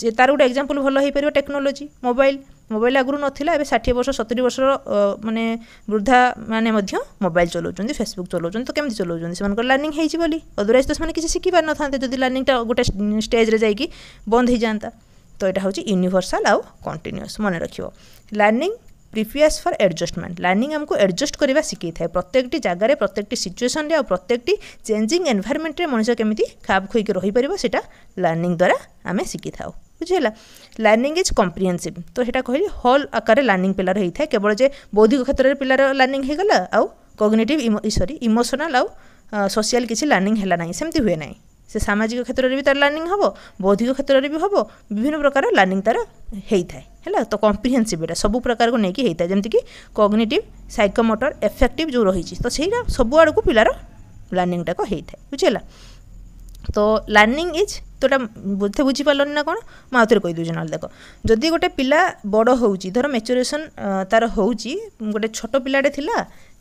ସେ ତା'ର ଗୋଟେ ଏକ୍ଜାମ୍ପଲ୍ ଭଲ ହେଇପାରିବ ଟେକ୍ନୋଲୋଜି ମୋବାଇଲ୍ ମୋବାଇଲ୍ ଆଗରୁ ନଥିଲା ଏବେ ଷାଠିଏ ବର୍ଷ ସତୁରି ବର୍ଷର ମାନେ ବୃଦ୍ଧାମାନେ ମଧ୍ୟ ମୋବାଇଲ୍ ଚଲାଉଛନ୍ତି ଫେସବୁକ୍ ଚଲାଉଛନ୍ତି ତ କେମିତି ଚଲାଉଛନ୍ତି ସେମାନଙ୍କର ଲର୍ଣ୍ଣିଂ ହେଇଛି ବୋଲି ଅଦରୱାଇଜ୍ ତ ସେମାନେ କିଛି ଶିଖିପାରିନଥାନ୍ତେ ଯଦି ଲର୍ଣ୍ଣିଂଟା ଗୋଟେ ଷ୍ଟେଜ୍ରେ ଯାଇକି ବନ୍ଦ ହେଇଯାଆନ୍ତା ତ ଏଇଟା ହେଉଛି ୟୁନିଭର୍ସାଲ୍ ଆଉ କଣ୍ଟିନ୍ୟୁଅସ୍ ମନେ ରଖିବ learning prepares for adjustment learning ଆମକୁ ଆଡ଼ଜଷ୍ଟ କରିବା ଶିଖେଇଥାଏ ପ୍ରତ୍ୟେକଟି ଜାଗାରେ ପ୍ରତ୍ୟେକଟି ସିଚୁଏସନ୍ରେ ଆଉ ପ୍ରତ୍ୟେକଟି ଚେଞ୍ଜିଂ ଏନ୍ଭାରମେଣ୍ଟରେ ମଣିଷ କେମିତି ଖାପ ଖୁଇକି ରହିପାରିବ ସେଇଟା ଲର୍ଣ୍ଣିଂ ଦ୍ୱାରା ଆମେ ଶିଖିଥାଉ ବୁଝିହେଲା ଲର୍ଣ୍ଣିଂ ଇଜ୍ କମ୍ପ୍ରିହେନ୍ସିଭ୍ ତ ସେଇଟା କହିଲି ହଲ୍ ଆକାରରେ ଲର୍ଣ୍ଣିଂ ପିଲାର ହେଇଥାଏ କେବଳ ଯେ ବୌଦ୍ଧିକ କ୍ଷେତ୍ରରେ ପିଲାର ଲର୍ଣ୍ଣିଂ ହେଇଗଲା ଆଉ କଗ୍ନେଟିଭ୍ ସରି ଇମୋସନାଲ୍ ଆଉ ସୋସିଆଲ୍ କିଛି ଲର୍ଣ୍ଣିଂ ହେଲା ନାହିଁ ସେମିତି ହୁଏ ନାହିଁ ସେ ସାମାଜିକ କ୍ଷେତ୍ରରେ ବି ତାର ଲର୍ଣ୍ଣିଂ ହେବ ବୌଦ୍ଧିକ କ୍ଷେତ୍ରରେ ବି ହେବ ବିଭିନ୍ନ ପ୍ରକାର ଲର୍ଣ୍ଣିଂ ତାର ହେଇଥାଏ ହେଲା ତ କମ୍ପ୍ରିହେନ୍ସିଭ୍ ଏଇଟା ସବୁ ପ୍ରକାରକୁ ନେଇକି ହେଇଥାଏ ଯେମିତିକି କଗ୍ନେଟିଭ୍ ସାଇକୋମୋଟର ଏଫେକ୍ଟିଭ୍ ଯେଉଁ ରହିଛି ତ ସେଇଟା ସବୁଆଡ଼କୁ ପିଲାର ଲର୍ଣ୍ଣିଂଟାକ ହେଇଥାଏ ବୁଝିହେଲା ତ ଲର୍ଣ୍ଣିଂ ଇଜ୍ ତୋଟା ବୋଧେ ବୁଝିପାରିଲନି ନା କ'ଣ ମୁଁ ଆଉଥରେ କହିଦେଉଛି ନହେଲେ ଦେଖ ଯଦି ଗୋଟେ ପିଲା ବଡ଼ ହେଉଛି ଧର ମେଚୁରେସନ୍ ତା'ର ହେଉଛି ଗୋଟେ ଛୋଟ ପିଲାଟେ ଥିଲା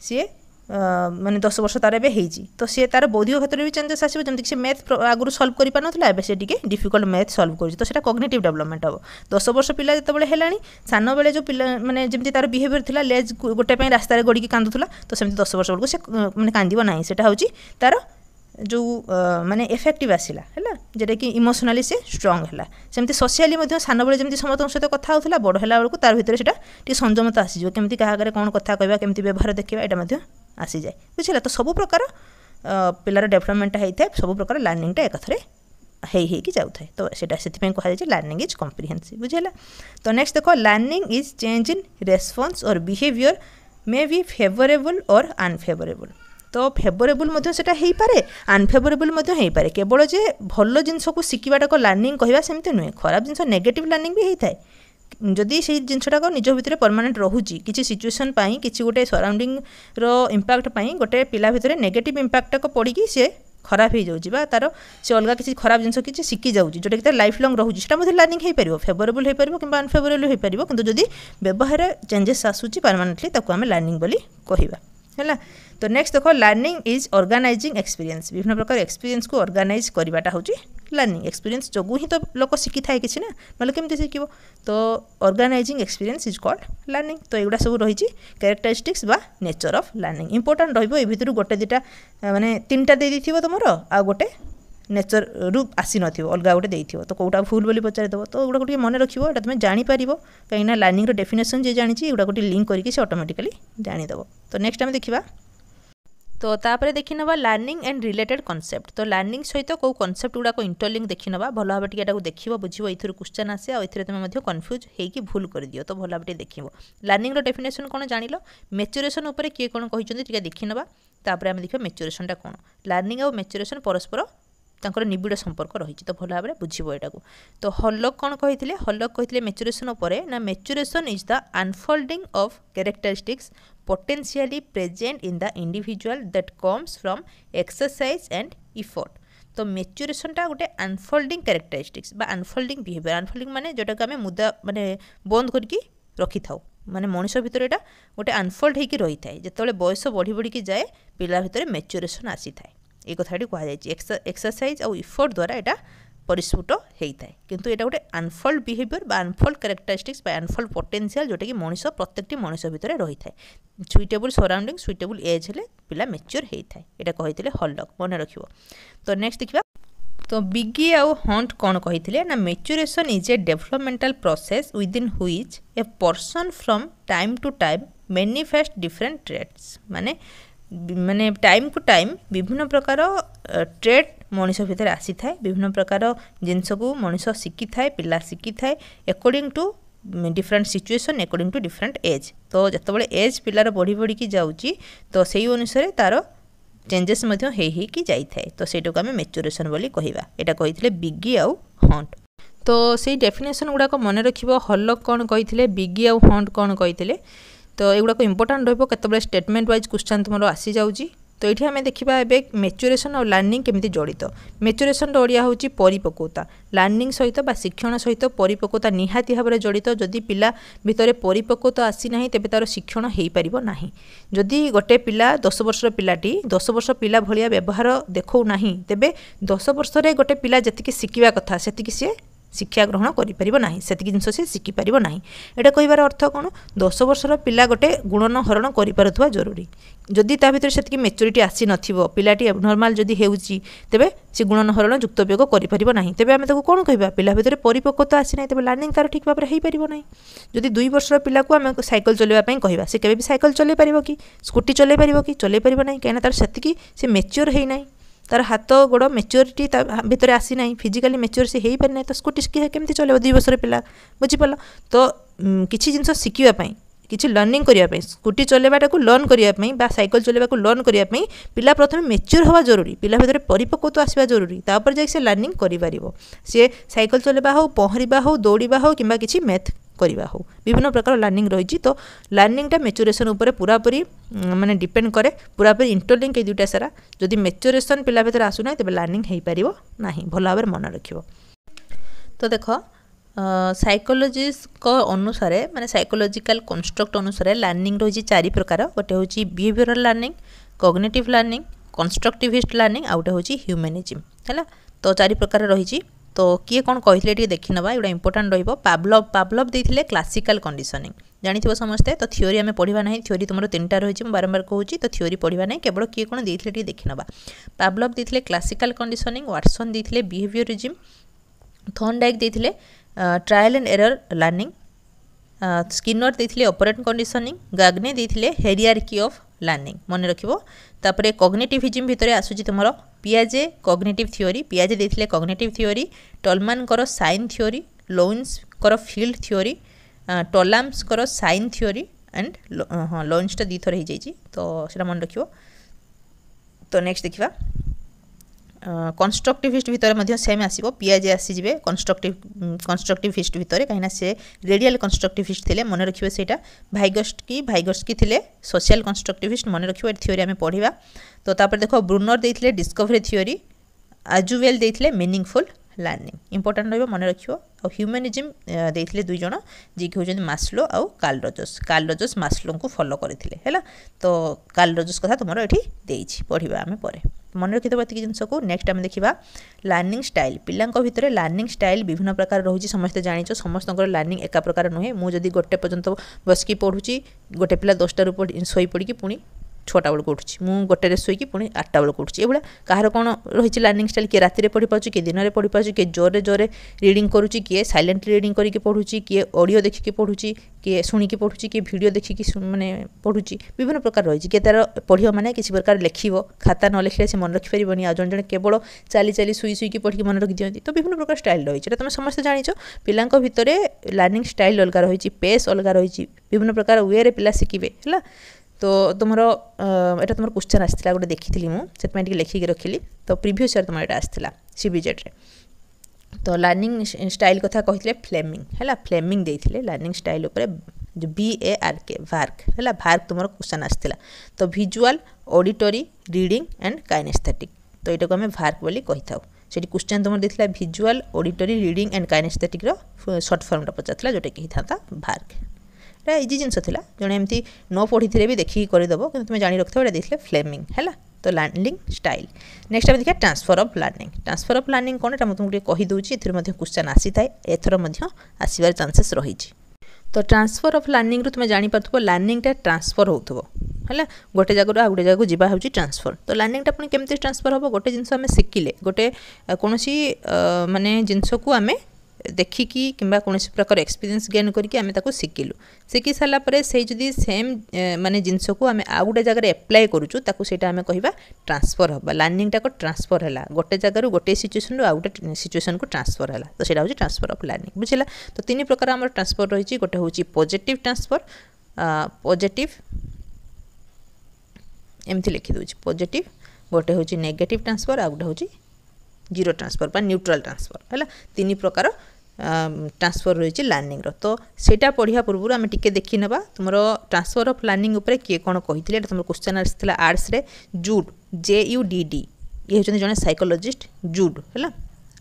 ସିଏ ମାନେ ଦଶ ବର୍ଷ ତା'ର ଏବେ ହେଇଛି ତ ସିଏ ତା'ର ବୌଦ୍ଧିକ କ୍ଷେତ୍ରରେ ବି ଚେଞ୍ଜେସ୍ ଆସିବ ଯେମିତିକି ସେ ମ୍ୟାଥ୍ ଆଗରୁ ସଲ୍ଭ କରିପାରୁନଥିଲା ଏବେ ସେ ଟିକେ ଡିଫିକଲ୍ଟ ମ୍ୟାଥ୍ ସଲ୍ଭ କରୁଛି ତ ସେଇଟା କଗ୍ନେଟିଭ୍ ଡେଭଲପମେଣ୍ଟ ହେବ ଦଶ ବର୍ଷ ପିଲା ଯେତେବେଳେ ହେଲାଣି ସାନବେଳେ ଯେଉଁ ପିଲା ମାନେ ଯେମିତି ତା'ର ବିହେଭିୟର୍ ଥିଲା ଲେଜ୍ ଗୋଟେ ପାଇଁ ରାସ୍ତାରେ ଗଡ଼ିକି କାନ୍ଦୁଥିଲା ତ ସେମିତି ଦଶ ବର୍ଷ ବେଳକୁ ସେ ମାନେ କାନ୍ଦିବ ନାହିଁ ସେଇଟା ହେଉଛି ତା'ର ଯେଉଁ ମାନେ ଏଫେକ୍ଟିଭ୍ ଆସିଲା ହେଲା ଯେଉଁଟାକି ଇମୋସନାଲି ସେ ଷ୍ଟ୍ରଙ୍ଗ୍ ହେଲା ସେମିତି ସୋସିଆଲି ମଧ୍ୟ ସାନବେଳେ ଯେମିତି ସମସ୍ତଙ୍କ ସହିତ କଥା ହେଉଥିଲା ବଡ଼ ହେଲା ବେଳକୁ ତାର ଭିତରେ ସେଇଟା ଟିକେ ସଂଯମତା ଆସିଯିବ କେମିତି କାହା ଆଗରେ କ'ଣ କଥା କହିବା କେମିତି ବ୍ୟବହାର ଦେଖିବା ଏଇଟା ମଧ୍ୟ ଆସିଯାଏ ବୁଝିଲା ତ ସବୁ ପ୍ରକାର ପିଲାର ଡେଭଲପମେଣ୍ଟଟା ହେଇଥାଏ ସବୁ ପ୍ରକାର ଲର୍ଣ୍ଣିଂଟା ଏକାଥରେ ହେଇ ହେଇକି ଯାଉଥାଏ ତ ସେଇଟା ସେଥିପାଇଁ କୁହାଯାଇଛି ଲର୍ଣ୍ଣିଂ ଇଜ୍ କମ୍ପ୍ରିହେନ୍ସିଭ୍ ବୁଝିହେଲା ତ ନେକ୍ସଟ ଦେଖ learning is change in response or behaviour may be favourable or unfavourable তো ଫେଭରେବୁଲ୍ ମଧ୍ୟ ସେଇଟା ହେଇପାରେ ଅନଫେଭରେବୁଲ୍ ମଧ୍ୟ ହେଇପାରେ କେବଳ ଯେ ଭଲ ଜିନିଷକୁ ଶିଖିବାଟାକ ଲର୍ଣ୍ଣିଂ କହିବା ସେମିତି ନୁହେଁ ଖରାପ ଜିନିଷ ନେଗେଟିଭ୍ ଲର୍ଣ୍ଣିଂ ବି ହେଇଥାଏ ଯଦି ସେଇ ଜିନିଷଟାକ ନିଜ ଭିତରେ ପରମାନେଣ୍ଟ ରହୁଛି କିଛି ସିଚୁଏସନ୍ ପାଇଁ କିଛି ଗୋଟେ ସରାଉଣ୍ଡିଂର ଇମ୍ପାକ୍ଟ ପାଇଁ ଗୋଟେ ପିଲା ଭିତରେ ନେଗେଟିଭ୍ ଇମ୍ପାକ୍ଟଟାକ ପଡ଼ିକି ସିଏ ଖରାପ ହେଇଯାଉଛି ବା ତା'ର ସେ ଅଲଗା କିଛି ଖରାପ ଜିନିଷ କିଛି ଶିଖି ଯାଉଛି ଯେଉଁଟାକି ତା'ର ଲାଇଫ୍ ଲଙ୍ଗ୍ ରହୁଛି ସେଟା ମଧ୍ୟ ଲର୍ଣ୍ଣିଂ ହେଇପାରିବ ଫେଭରେବୁଲ୍ ହେଇପାରିବ କିମ୍ବା ଅନଫେଭରେବୁଲ୍ ହେଇପାରିବ କିନ୍ତୁ ଯଦି ବ୍ୟବହାର ଚେଞ୍ଜେସ୍ ଆସୁଛି ପରମାନେଣ୍ଟଲି ତାକୁ ଆମେ ଲର୍ଣ୍ଣିଂ ବୋଲି କହିବା ହେଲା तो नेक्स्ट देख लर्निंग इज अर्गानाइजिंग एक्सपीरियंस विभिन्न प्रकार एक्सपीरियंस को अर्गानाइज करवाटा हूँ लर्निंग एक्सपीरियंस जो ही तो लोक शिखी थाए किसी ना ना कमी शिखब तो organising experience is called learning तो एगुड़ा सब रही क्यारेक्टरिस्टिक्स बा नेचर अफ लर्निंग इंपोर्टाट रो भर गोटे दुटा मैंने तीनटा दे तुम आ गोटे নেচর রু আসি নথিব অলগা গোটে দেইথিব তো কোটা ভুল বলি পচারি দেব তো ওগুলা টিকে মনে রাখিব এটা তুমি জাঁপারিব কিনা লার্নিংর ডেফিনেসন যে জাঁচি এগুলা টিকে লিঙ্ক করি সে অটোমেটিকালি জাঁদেব তো নেক্সট আমি দেখিবা তো তাপরে দেখিনেবা লাର୍ଣ୍ଣିଂ ଆଣ୍ଡ ରିଲେଟେଡ୍ କନସେପ୍ଟ ତ ଲାର୍ଣ୍ଣିଂ ସହିତ କେଉଁ କନସେପ୍ଟ ଗୁଡ଼ାକ ଇଣ୍ଟରଲିଙ୍କ୍ ଦେଖିନେବା ଭଲ ଭାବେ ଟିକେ ଏଟାକୁ ଦେଖିବ ବୁଝିବ ଏଥିରୁ କ୍ୱେଶ୍ଚନ୍ ଆସେ ଆଉ ଏଥିରେ ତୁମେ ମଧ୍ୟ କନଫ୍ୟୁଜ୍ ହେଇକି ଭୁଲ କରିଦିଅ ତ ଭଲ ଭାବେ ଟିକେ ଦେଖିବ ଲାର୍ଣ୍ଣିଂର ଡେଫିନେସନ୍ କ'ଣ ଜାଣିଲ ମେଚୁରେସନ୍ ଉପରେ କିଏ କ'ଣ କହିଛନ୍ତି ଟିକେ ଦେଖିନେବା ତାପରେ ଆମେ ଦେଖିବା ମେଚୁରେସନ୍ଟା କ'ଣ ଲାର୍ଣ୍ଣିଂ ଆଉ ମେଚୁରେସନ୍ ପରସ୍ପର ତାଙ୍କର ନିବିଡ଼ ସମ୍ପର୍କ ରହିଛି ତ ଭଲ ଭାବରେ ବୁଝିବ ଏଇଟାକୁ ତ ହଲକ୍ କ'ଣ କହିଥିଲେ ହଲକ୍ କହିଥିଲେ ମେଚୁରେସନ୍ ଉପରେ ନା maturation is the unfolding of characteristics potentially present in the individual that comes from exercise and effort ତ মেচুরেশনটা ଗୋଟେ আনফোল্ডিং ক্যারেক্টারিস্টিক্স ବା আনফোল্ডিং বিহেভিয়ার আনফোল্ডিং ମାନେ ଯେଉଁଟାକୁ ଆମେ ମୁଦା ମାନେ ବନ୍ଦ କରିକି ରଖିଥାଉ ମାନେ ମଣିଷ ଭିତରେ ଏଇଟା ଗୋଟେ গোটে আনফোল্ড ରହିଥାଏ ଯେତେବେଳେ ବୟସ ବଢ଼ି ବଢ଼ିକି ଯାଏ ପିଲା ଭିତରେ পিলা ଆସିଥାଏ এই কথাটি কুহযাই এক্সরসাইজ আউ ইফোর্ট দ্বারা এটা পরিস্ফুট হয়ে কিন্তু এটা গোটে আনফোল্ড বিহেভিয়র বা আনফোল্ড ক্যারেক্টারিস্টিক্স বা আনফোল্ড পোটেনসিয়াল যেটাকি মানুষ প্রত্যেকটি মানুষ ভিতরে রয়েছে সুইটেবল সরাউন্ডিং সুইটেবল এজ হলে পিলা মেচ্যোর হয়ে এটা কে হলক মনে রাখব তো নেক্সট দেখা তো বিগি আউ হন্ট কোণ কে না maturation is a developmental process within which a person from time to time manifest different traits মানে ମାନେ ଟାଇମ୍କୁ ଟାଇମ୍ ବିଭିନ୍ନ ପ୍ରକାର ଟ୍ରେଡ୍ ମଣିଷ ଭିତରେ ଆସିଥାଏ ବିଭିନ୍ନ ପ୍ରକାର ଜିନିଷକୁ ମଣିଷ ଶିଖିଥାଏ ପିଲା ଶିଖିଥାଏ according to different situation according to different age ତ ଯେତେବେଳେ ଏଜ୍ ପିଲାର ବଢ଼ି ବଢ଼ିକି ଯାଉଛି ତ ସେଇ ଅନୁସାରେ ତା'ର ଚେଞ୍ଜେସ୍ ମଧ୍ୟ ହେଇ ହେଇକି ଯାଇଥାଏ ତ ସେଇଟାକୁ ଆମେ ମେଚୁରେସନ୍ ବୋଲି କହିବା ଏଇଟା କହିଥିଲେ ବିଗି ଆଉ ହଣ୍ଟ ତ ସେଇ ଡେଫିନେସନ୍ ଗୁଡ଼ାକ ମନେ ରଖିବ ହଲକ୍ କ'ଣ କହିଥିଲେ ବିଗି ଆଉ ହଣ୍ଟ କ'ଣ କହିଥିଲେ তো এগুড়াক ইম্পর্টাট রহব কেতবে স্টেটমেন্ট ওয়াইজ কোশ্চেন তোমার আসিযাচ্ছি তো এটি আমি দেখিবা এবে মেচুরেসন আর লার্নিং কেমিতি জড়িত মেচুরেসন ওড়িয়া হচ্ছে পরিপক্কতা লার্নিং সহিত বা শিক্ষণ সহিত পরিপক্কতা নিহাতি ভাবে জড়িত যদি পিলা ভিতরে পরিপক্কতা আসি না তেবে তার শিক্ষণ হয়ে পাব না যদি গোটে পিলা দশ বর্ষর পিলাটি দশ বর্ষ পিলা ভলিয়া ব্যবহার দেখাও না তেবে দশ বর্ষরে গোটে পিলা যেত শিখবা কথা সেটি সি ଶିକ୍ଷା ଗ୍ରହଣ କରିପାରିବ ନାହିଁ ସେତିକି ଜିନିଷ ସେ ଶିଖିପାରିବ ନାହିଁ ଏଇଟା କହିବାର ଅର୍ଥ କ'ଣ ଦଶ ବର୍ଷର ପିଲା ଗୋଟେ ଗୁଣନ ହରଣ କରିପାରୁଥିବା ଜରୁରୀ ଯଦି ତା ଭିତରେ ସେତିକି ମେଚୁରିଟି ଆସିନଥିବ ପିଲାଟି ନର୍ମାଲ୍ ଯଦି ହେଉଛି ତେବେ ସେ ଗୁଣନ ହରଣ ଯୁକ୍ତୋପଯୋଗ କରିପାରିବ ନାହିଁ ତେବେ ଆମେ ତାକୁ କ'ଣ କହିବା ପିଲା ଭିତରେ ପରିପକ୍ୱତା ଆସିନାହିଁ ତେବେ ଲାର୍ଣ୍ଣିଂ ତା'ର ଠିକ୍ ଭାବରେ ହୋଇପାରିବ ନାହିଁ ଯଦି ଦୁଇ ବର୍ଷର ପିଲାକୁ ଆମେ ସାଇକେଲ ଚଲାଇବା ପାଇଁ କହିବା ସେ କେବେ ବି ସାଇକେଲ ଚଲାଇ ପାରିବ କି ସ୍କୁଟି ଚଲାଇ ପାରିବ କି ଚଲାଇ ପାରିବ ନାହିଁ କାହିଁକିନା ତା'ର ସେତିକି ସେ ମେଚ୍ୟୁର୍ ହୋଇନାହିଁ तार हाथ गोड़ मेच्योरीटी भितर ना फिजिकाली मेच्योर से हो पारे ना तो स्कूटी शिक्षा कमी चल दुई बस पिला बुझिपाल तो किसी जिनस शिखापी किसी लर्णिंग करवाई स्कूटी चलवाटा को लर्न करने सैकल चलवा को लर्न करने पिला प्रथम मेच्योर हवा जरूरी पिला भितर परिपक्वता आसवा जरूरी तापर जाए लर्णिंग कर सी सैकल चलवा हूँ पहरवा हूँ दौड़ा हूँ कि मैथ করা হোক বিভিন্ন প্রকার লার্নিং রয়েছে তো লার্নিংটা মেচুরেসন উপরে পুরাপুরি মানে ডিপেন্ড করে পুরাপুরি ইন্টরলিঙ্ক এই দুইটা সারা যদি মেচুরেসন পিলা ভিতরে আসু না তবে লার্নিং হয়েপার না ভালোভাবে মনে রাখব তো দেখ সাইকোলোজিস্টଙ୍କ ଅନୁସାରେ ମାନେ সাইকোলোজিকাল କନଷ୍ଟ୍ରକ୍ଟ ଅନୁସାରେ লার্নিং ରହିଛି ଚାରି ପ୍ରକାର ଗୋଟେ ହେଉଛି behavioural learning cognitive learning constructivist learning ଆଉ ଗୋଟେ ହେଉଛି ହ୍ୟୁମାନିଜିମ୍ ହେଲା ତ ଚାରି ପ୍ରକାର ରହିଛି তো কিয়ে କ'ଣ କହିଥିଲେ ଟିକେ ଦେଖିନେବା ଏଗୁଡ଼ା ଇମ୍ପୋର୍ଟାଣ୍ଟ ରହିବ ପାବ୍ଲଭ ପାବ୍ଲଭ ଦେଇଥିଲେ କ୍ଲାସିକାଲ କଣ୍ଡିସନିଂ ଜାଣିଥିବ ସମସ୍ତେ ତ ଥିଓରି ଆମେ ପଢ଼ିବା ନାହିଁ ଥିଓରି ତୁମର ତିନିଟା ରହିଛି ମୁଁ ବାରମ୍ବାର କହୁଛି ତ ଥିଓରି ପଢ଼ିବା ନାହିଁ କେବଳ କିଏ କ'ଣ ଦେଇଥିଲେ ଟିକେ ଦେଖିନେବା ପାବ୍ଲଭ ଦେଇଥିଲେ କ୍ଲାସିକାଲ କଣ୍ଡିସନିଂ ୱାଟସନ୍ ଦେଇଥିଲେ ବିହେଭିୟରିଜିମ୍ ଥନ୍ ଡାଇକ୍ ଦେଇଥିଲେ trial and error learning Skinner ଦେଇଥିଲେ ଅପରେଣ୍ଟ କଣ୍ଡିସନିଂ ଗାଗ୍ନେ ଦେଇଥିଲେ ହେରିଆର୍କି ଅଫ୍ ଲର୍ଣ୍ଣିଂ ମନେ ରଖିବ ତାପରେ କଗ୍ନେଟିଭିଜିମ୍ ଭିତରେ ଆସୁଛି ତୁମର ପିଆଜେ କଗ୍ନେଟିଭ୍ ଥିଓରି ପିଆଜେ ଦେଇଥିଲେ କଗ୍ନେଟିଭ୍ ଥିଓରି ଟଲମାନଙ୍କର ସାଇନ୍ ଥିଓରି ଲୋନ୍ସଙ୍କର ଫିଲ୍ଡ ଥିଓରି ଟଲାମ୍ସଙ୍କର ସାଇନ୍ ଥିଓରି ଆଣ୍ଡ ହଁ ଲୋନ୍ସଟା ଦୁଇଥର ହେଇଯାଇଛି ତ ସେଇଟା ମନେ ରଖିବ ତ ନେକ୍ସଟ ଦେଖିବା কনস্ট্রকটিভিস্ট ভিতরে মধ্যে সেম আসব পিআইজে আসিযে কনস্ট্রকটিভ কনস্ট্রকটিভিস্ট ভিতরে কিনা সে রেডিয়াল কনস্ট্রকটিভিস্ট লে মনে রাখবে সেটা ভাইগস্ট কি ভাইগস্ট কি লে সোশিয়াল কনস্ট্রকটিভিস্ট মনে রাখবে এটি থিওরি আমি পড়া তো তাপরে দেখ ব্রুনর দিয়ে ডিসকভরি থিওরি আজুওয়েল দিয়ে মিনিংফুল লার্নিং ইম্পর্টাট রহব মনে রাখব ଆଉ ହ୍ୟୁମାନିଜିମ୍ ଦେଇଥିଲେ ଦୁଇ ଜଣ ଯିଏକି ହେଉଛନ୍ତି ମାସ୍ଲୋ ଆଉ କାଲ୍ ରଜସ୍ କାଲ୍ ରଜସ୍ ମାସ୍ଲୋଙ୍କୁ ଫଲୋ କରିଥିଲେ ହେଲା ତ କାଲ୍ ରଜସ୍ କଥା ତୁମର ଏଠି ଦେଇଛି ପଢ଼ିବା ଆମେ ପରେ ମନେ ରଖିଦେବା ଏତିକି ଜିନିଷକୁ ନେକ୍ସଟ ଆମେ ଦେଖିବା ଲର୍ଣ୍ଣିଂ ଷ୍ଟାଇଲ୍ ପିଲାଙ୍କ ଭିତରେ ଲର୍ଣ୍ଣିଂ ଷ୍ଟାଇଲ୍ ବିଭିନ୍ନ ପ୍ରକାର ରହୁଛି ସମସ୍ତେ ଜାଣିଛ ସମସ୍ତଙ୍କର ଲର୍ଣ୍ଣିଂ ଏକା ପ୍ରକାର ନୁହେଁ ମୁଁ ଯଦି ଗୋଟେ ପର୍ଯ୍ୟନ୍ତ ବସିକି ପଢ଼ୁଛି ଗୋଟେ ପିଲା ଦଶଟାରୁ ଶୋଇ ପଡ଼ିକି ପୁଣି ଛଅଟା ବେଳକୁ ଉଠୁଛି ମୁଁ ଗୋଟେରେ ଶୋଇକି ପୁଣି ଆଠଟା ବେଳକୁ ଉଠୁଛି ଏଭଳିଆ କାହାର କ'ଣ ରହିଛି ଲର୍ଣ୍ଣିଂ ଷ୍ଟାଇଲ୍ କିଏ ରାତିରେ ପଢ଼ିପାରୁଛି କିଏ ଦିନରେ ପଢ଼ିପାରୁଛି କିଏ ଜୋରରେ ଜୋରରେ ରିଡ଼ିଂ କରୁଛି କିଏ ସାଇଲେଣ୍ଟଲି ରିଡ଼ିଂ କରିକି ପଢ଼ୁଛି କିଏ ଅଡ଼ିଓ ଦେଖିକି ପଢ଼ୁଛି କିଏ ଶୁଣିକି ପଢ଼ୁଛି କିଏ ଭିଡ଼ିଓ ଦେଖିକି ମାନେ ପଢ଼ୁଛି ବିଭିନ୍ନ ପ୍ରକାର ରହିଛି କିଏ ତା'ର ପଢ଼ିବ ମାନେ କିଛି ପ୍ରକାର ଲେଖିବ ଖାତା ନ ଲେଖିଲେ ସେ ମନେ ରଖିପାରିବନି ଆଉ ଜଣେ ଜଣେ କେବଳ ଚାଲି ଚାଲି ଶୋଇ ଶୋଇକି ପଢ଼ିକି ମନେ ରଖିଦିଅନ୍ତି ତ ବିଭିନ୍ନ ପ୍ରକାର ଷ୍ଟାଇଲ୍ ରହିଛି ଏଇଟା ତୁମେ ସମସ୍ତେ ଜାଣିଛ ପିଲାଙ୍କ ଭିତରେ ଲର୍ଣ୍ଣିଂ ଷ୍ଟାଇଲ୍ ଅଲଗା ରହିଛି ପେସ୍ ଅଲଗା ରହିଛି ବିଭିନ୍ନ ପ୍ରକାର ୱେରେ ପିଲା ଶିଖିବେ ହେଲା তো ତୁମର ଏଇଟା ତୁମର କ୍ୱେଶ୍ଚନ୍ ଆସିଥିଲା ଗୋଟେ ଦେଖିଥିଲି ମୁଁ ସେଥିପାଇଁ ଟିକେ ଲେଖିକି ରଖିଲି ତ ପ୍ରିଭିୟସ୍ ଇୟର୍ ତୁମର ଏଇଟା ଆସିଥିଲା ସିବିଜେଡ଼୍ରେ ତ ଲର୍ଣ୍ଣିଂ ଷ୍ଟାଇଲ୍ କଥା କହିଥିଲେ ଫ୍ଲେମିଂ ହେଲା ଫ୍ଲେମିଂ ଦେଇଥିଲେ ଲର୍ଣ୍ଣିଂ ଷ୍ଟାଇଲ୍ ଉପରେ ବି ଏ ଆର୍ କେ ଭାର୍କ ହେଲା ଭାର୍କ ତୁମର କ୍ୱେଶ୍ଚନ୍ ଆସିଥିଲା ତ visual auditory reading and kinaesthetic ତ ଏଇଟାକୁ ଆମେ ଭାର୍କ ବୋଲି କହିଥାଉ ସେଠି କ୍ୱେଶ୍ଚନ୍ ତୁମର ଦେଇଥିଲା ଭିଜୁଆଲ୍ ଅଡ଼ିଟୋରୀ ରିଡ଼ିଂ ଆଣ୍ଡ କାଇନେସ୍ଥେଟିକ୍ର ସର୍ଟ ଫର୍ମଟା ପଚାରିଥିଲା ଯେଉଁଟାକି ହେଇଥାନ୍ତା ଭାର୍କ ଏଇଟା ଇଜି ଜିନିଷ ଥିଲା ଜଣେ ଏମିତି ନ ପଢ଼ିଥିଲେ ବି ଦେଖିକି କରିଦେବ କିନ୍ତୁ ତୁମେ ଜାଣି ରଖିଥିବ ଏଇଟା ଦେଇଥିଲେ ଫ୍ଲେମିଂ ହେଲା ତ ଲ୍ୟାଣ୍ଡିଂ ଷ୍ଟାଇଲ୍ ନେକ୍ସଟ ଆମେ ଦେଖିବା transfer of learning transfer of learning କ'ଣ ଏଇଟା ମୁଁ ତୁମକୁ ଟିକେ କହିଦେଉଛି ଏଥିରୁ ମଧ୍ୟ କ୍ୱେଶ୍ଚନ୍ ଆସିଥାଏ ଏଥର ମଧ୍ୟ ଆସିବାର ଚାନ୍ସେସ୍ ରହିଛି ତ ଟ୍ରାନ୍ସଫର୍ ଅଫ୍ ଲର୍ଣ୍ଣିଂରୁ ତୁମେ ଜାଣିପାରୁଥିବ ଲର୍ଣ୍ଣିଂଟା ଟ୍ରାନ୍ସଫର୍ ହେଉଥିବ ହେଲା ଗୋଟେ ଜାଗାରୁ ଆଉ ଗୋଟେ ଜାଗାକୁ ଯିବା ହେଉଛି ଟ୍ରାନ୍ସଫର୍ ତ ଲର୍ଣ୍ଣିଂଟା ପୁଣି କେମିତି ଟ୍ରାନ୍ସଫର୍ ହେବ ଗୋଟେ ଜିନିଷ ଆମେ ଶିଖିଲେ ଗୋଟେ କୌଣସି ମାନେ ଜିନିଷକୁ ଆମେ ଦେଖିକି କିମ୍ବା କୌଣସି ପ୍ରକାର ଏକ୍ସପିରିଏନ୍ସ ଗେନ୍ କରିକି ଆମେ ତାକୁ ଶିଖିଲୁ ଶିଖି ସାରିଲା ପରେ ସେଇ ଯଦି ସେମ୍ ମାନେ ଜିନିଷକୁ ଆମେ ଆଉ ଗୋଟେ ଜାଗାରେ ଆପ୍ଲାଏ କରୁଛୁ ତାକୁ ସେଇଟା ଆମେ କହିବା ଟ୍ରାନ୍ସଫର୍ ହେବା ଲର୍ଣ୍ଣିଂଟାକୁ ଟ୍ରାନ୍ସଫର୍ ହେଲା ଗୋଟେ ଜାଗାରୁ ଗୋଟେ ସିଚୁଏସନ୍ରୁ ଆଉ ଗୋଟେ ସିଚୁଏସନ୍କୁ ଟ୍ରାନ୍ସଫର୍ ହେଲା ତ ସେଇଟା ହେଉଛି ଟ୍ରାନ୍ସଫର୍ ଅଫ୍ ଲର୍ଣ୍ଣିଂ ବୁଝିଲା ତ ତିନି ପ୍ରକାର ଆମର ଟ୍ରାନ୍ସଫର୍ ରହିଛି ଗୋଟେ ହେଉଛି ପଜିଟିଭ୍ ଟ୍ରାନ୍ସଫର୍ ପଜିଟିଭ୍ ଏମିତି ଲେଖିଦେଉଛି ପଜିଟିଭ୍ ଗୋଟେ ହେଉଛି ନେଗେଟିଭ୍ ଟ୍ରାନ୍ସଫର୍ ଆଉ ଗୋଟେ ହେଉଛି জিরো ট্রান্সফর বা নিউট্রাল ট্রান্সফর ହେଲା ତିନି ପ୍ରକାର ট্রান্সফর রয়েছে লার্নিংর তো সেটা পড়া পূর্ব আমি টিকি দেখি নেবা তোমার ট্রান্সফর অফ লার্নিং উপরে কি কোণ কে এটা তোমার কোশ্চেন আসছিল আর্টসরে Judd J U D D ইয়ে হচ্ছেন জন সাইকোলোজিষ্ট জুড হল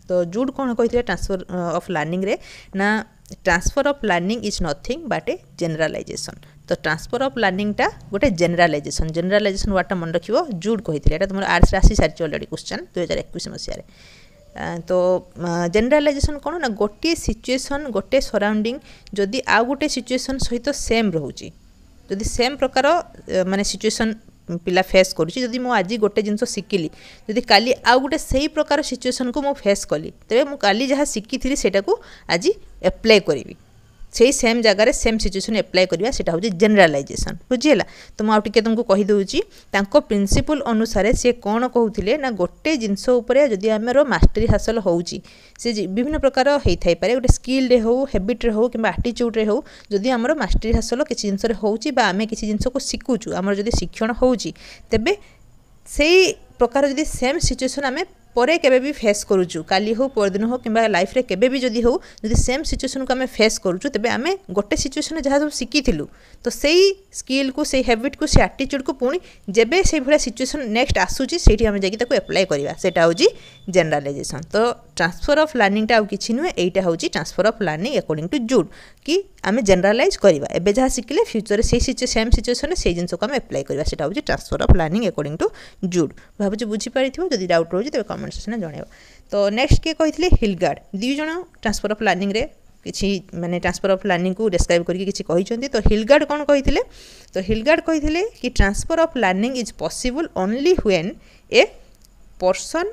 তো জুড কোণ কে ট্রান্সফর অফ লার্নিংরে না transfer of learning is nothing but a generalisation তো ট্রান্সফর অফ লার্নিংটা গোটে জেনেরালাইজেসন জেনেরালাইজেসন ওয়ার্ডটা মনে রাখব জুড কইলে এটা তোমার আর্টসে আসি সারিছে অলরেডি কোশ্চেন দুই হাজার একুশ মশায় তো জেনেরালাইজেসন କ'ଣ ନା ଗୋଟିଏ ସିଚୁଏସନ୍ ଗୋଟିଏ ସରାଉଣ୍ଡିଂ ଯଦି ଆଉ ଗୋଟିଏ ସିଚୁଏସନ୍ ସହିତ ସେମ୍ ରହୁଛି ଯଦି ସେମ୍ ପ୍ରକାର ମାନେ ସିଚୁଏସନ୍ ପିଲା ଫେସ୍ କରୁଛି ଯଦି ମୁଁ ଆଜି ଗୋଟେ ଜିନିଷ ଶିଖିଲି ଯଦି କାଲି ଆଉ ଗୋଟେ ସେଇ ପ୍ରକାର ସିଚୁଏସନ୍କୁ ମୁଁ ଫେସ୍ କଲି ତେବେ ମୁଁ କାଲି ଯାହା ଶିଖିଥିଲି ସେଇଟାକୁ ଆଜି ଆପ୍ଲାଏ କରିବି সেই সেম জায়গায় সেম সিচুয়েসন এপ্লাই করা সেটা হচ্ছে জেনেলাইজেসন বুঝিলা তো মু টিকি তুমি কহিদেছি তাঁক প্রিন্সিপল অনুসারে সে কোণ কুলে না গোটে জিনিস উপরে যদি আমার মাস্টরি হাসল হচ্ছে সে বিভিন্ন প্রকার হয়ে থাইপরে গোটে স্কিল্রে হো হ্যাবিট্রে হো কিংবা আটিচ্ୟୁଡ଼୍ରେ ହଉ ଯଦି ଆମର ମାଷ୍ଟରୀ ହାସଲ କିଛି ଜିନିଷରେ ହେଉଛି ବା ଆମେ କିଛି ଜିନିଷକୁ ଶିଖୁଛୁ ଆମର ଯଦି ଶିକ୍ଷଣ ହେଉଛି ତେବେ ସେଇ ପ୍ରକାର ଯଦି ସେମ୍ ସିଚୁଏସନ୍ ଆମେ ପରେ କେବେ ବି ଫେସ୍ କରୁଛୁ କାଲି ହେଉ ପରଦିନ ହେଉ କିମ୍ବା ଲାଇଫ୍ରେ କେବେ ବି ଯଦି ହେଉ ଯଦି ସେମ୍ ସିଚୁଏସନ୍କୁ ଆମେ ଫେସ୍ କରୁଛୁ ତେବେ ଆମେ ଗୋଟେ ସିଚୁଏସନ୍ ଯାହା ସବୁ ଶିଖିଥିଲୁ ତ ସେଇ ସ୍କିଲ୍କୁ ସେଇ ହ୍ୟାବିଟ୍କୁ ସେଇ ଆଟିଚ୍ୟୁଡ଼୍କୁ ପୁଣି ଯେବେ ସେଇଭଳିଆ ସିଚୁଏସନ୍ ନେକ୍ସଟ ଆସୁଛି ସେଇଠି ଆମେ ଯାଇକି ତାକୁ ଆପ୍ଲାଏ କରିବା ସେଇଟା ହେଉଛି ଜେନେରାଲାଇଜେସନ୍ ତ ট্রান্সফর অফ লার্নিংটা ଆଉ କିଛି ନୁହେଁ ଏଇଟା ହେଉଛି transfer of learning according to Judd କି ଆମେ ଜେନେରାଲାଇଜ୍ କରିବା ଏବେ ଯାହା ଶିଖିଲେ ଫ୍ୟୁଚରରେ ସେଇ ସେମ୍ ସିଚୁଏସନ୍ରେ ସେଇ ଜିନିଷକୁ ଆମେ ଆପ୍ଲାଏ କରିବା ସେଇଟା ହେଉଛି transfer of learning according to Judd ଭାବୁଛି ବୁଝିପାରିଥିବ ଯଦି ଡାଉଟ୍ ରହୁଛି ତେବେ କମେଣ୍ଟ ସେକ୍ସନ୍ରେ ଜଣାଇବ ତ ନେକ୍ସଟ କିଏ କହିଥିଲେ ହିଲଗାର୍ଡ଼ ଦୁଇ ଜଣ ଟ୍ରାନ୍ସଫର ଅଫ୍ ଲାର୍ନିଂରେ କିଛି ମାନେ ଟ୍ରାନ୍ସଫର ଅଫ୍ ଲାର୍ଣ୍ଣିଂକୁ ଡେସ୍କ୍ରାଇବ୍ କରିକି କିଛି କହିଛନ୍ତି ତ ହିଲଗାର୍ଡ଼ କ'ଣ କହିଥିଲେ ତ ହିଲଗାର୍ଡ଼ କହିଥିଲେ କି transfer of learning is possible only when a person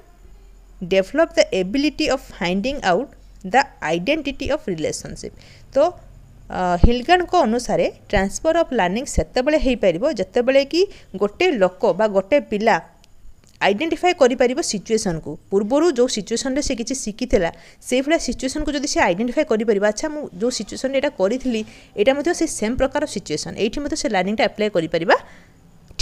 develop the ability of finding out the identity of relationship तो ହିଲଗାଣ୍ଡଙ୍କ ଅନୁସାରେ ଟ୍ରାନ୍ସଫର୍ ଅଫ୍ ଲର୍ଣ୍ଣିଂ ସେତେବେଳେ ହୋଇପାରିବ ଯେତେବେଳେ କି ଗୋଟେ ଲୋକ ବା ଗୋଟେ ପିଲା ଆଇଡେଣ୍ଟିଫାଏ କରିପାରିବ ସିଚୁଏସନ୍କୁ ପୂର୍ବରୁ ଯେଉଁ ସିଚୁଏସନ୍ରେ ସେ କିଛି ଶିଖିଥିଲା ସେଇଭଳିଆ ସିଚୁଏସନ୍କୁ ଯଦି ସେ ଆଇଡେଣ୍ଟିଫାଏ କରିପାରିବ ଆଚ୍ଛା ମୁଁ ଯେଉଁ ସିଚୁଏସନ୍ରେ ଏଇଟା କରିଥିଲି ଏଇଟା ମଧ୍ୟ ସେ ସେମ୍ ପ୍ରକାର ସିଚୁଏସନ୍ ଏଇଠି ମଧ୍ୟ ସେ ଲର୍ଣ୍ଣିଂଟା ଆପ୍ଲାଏ କରିପାରିବା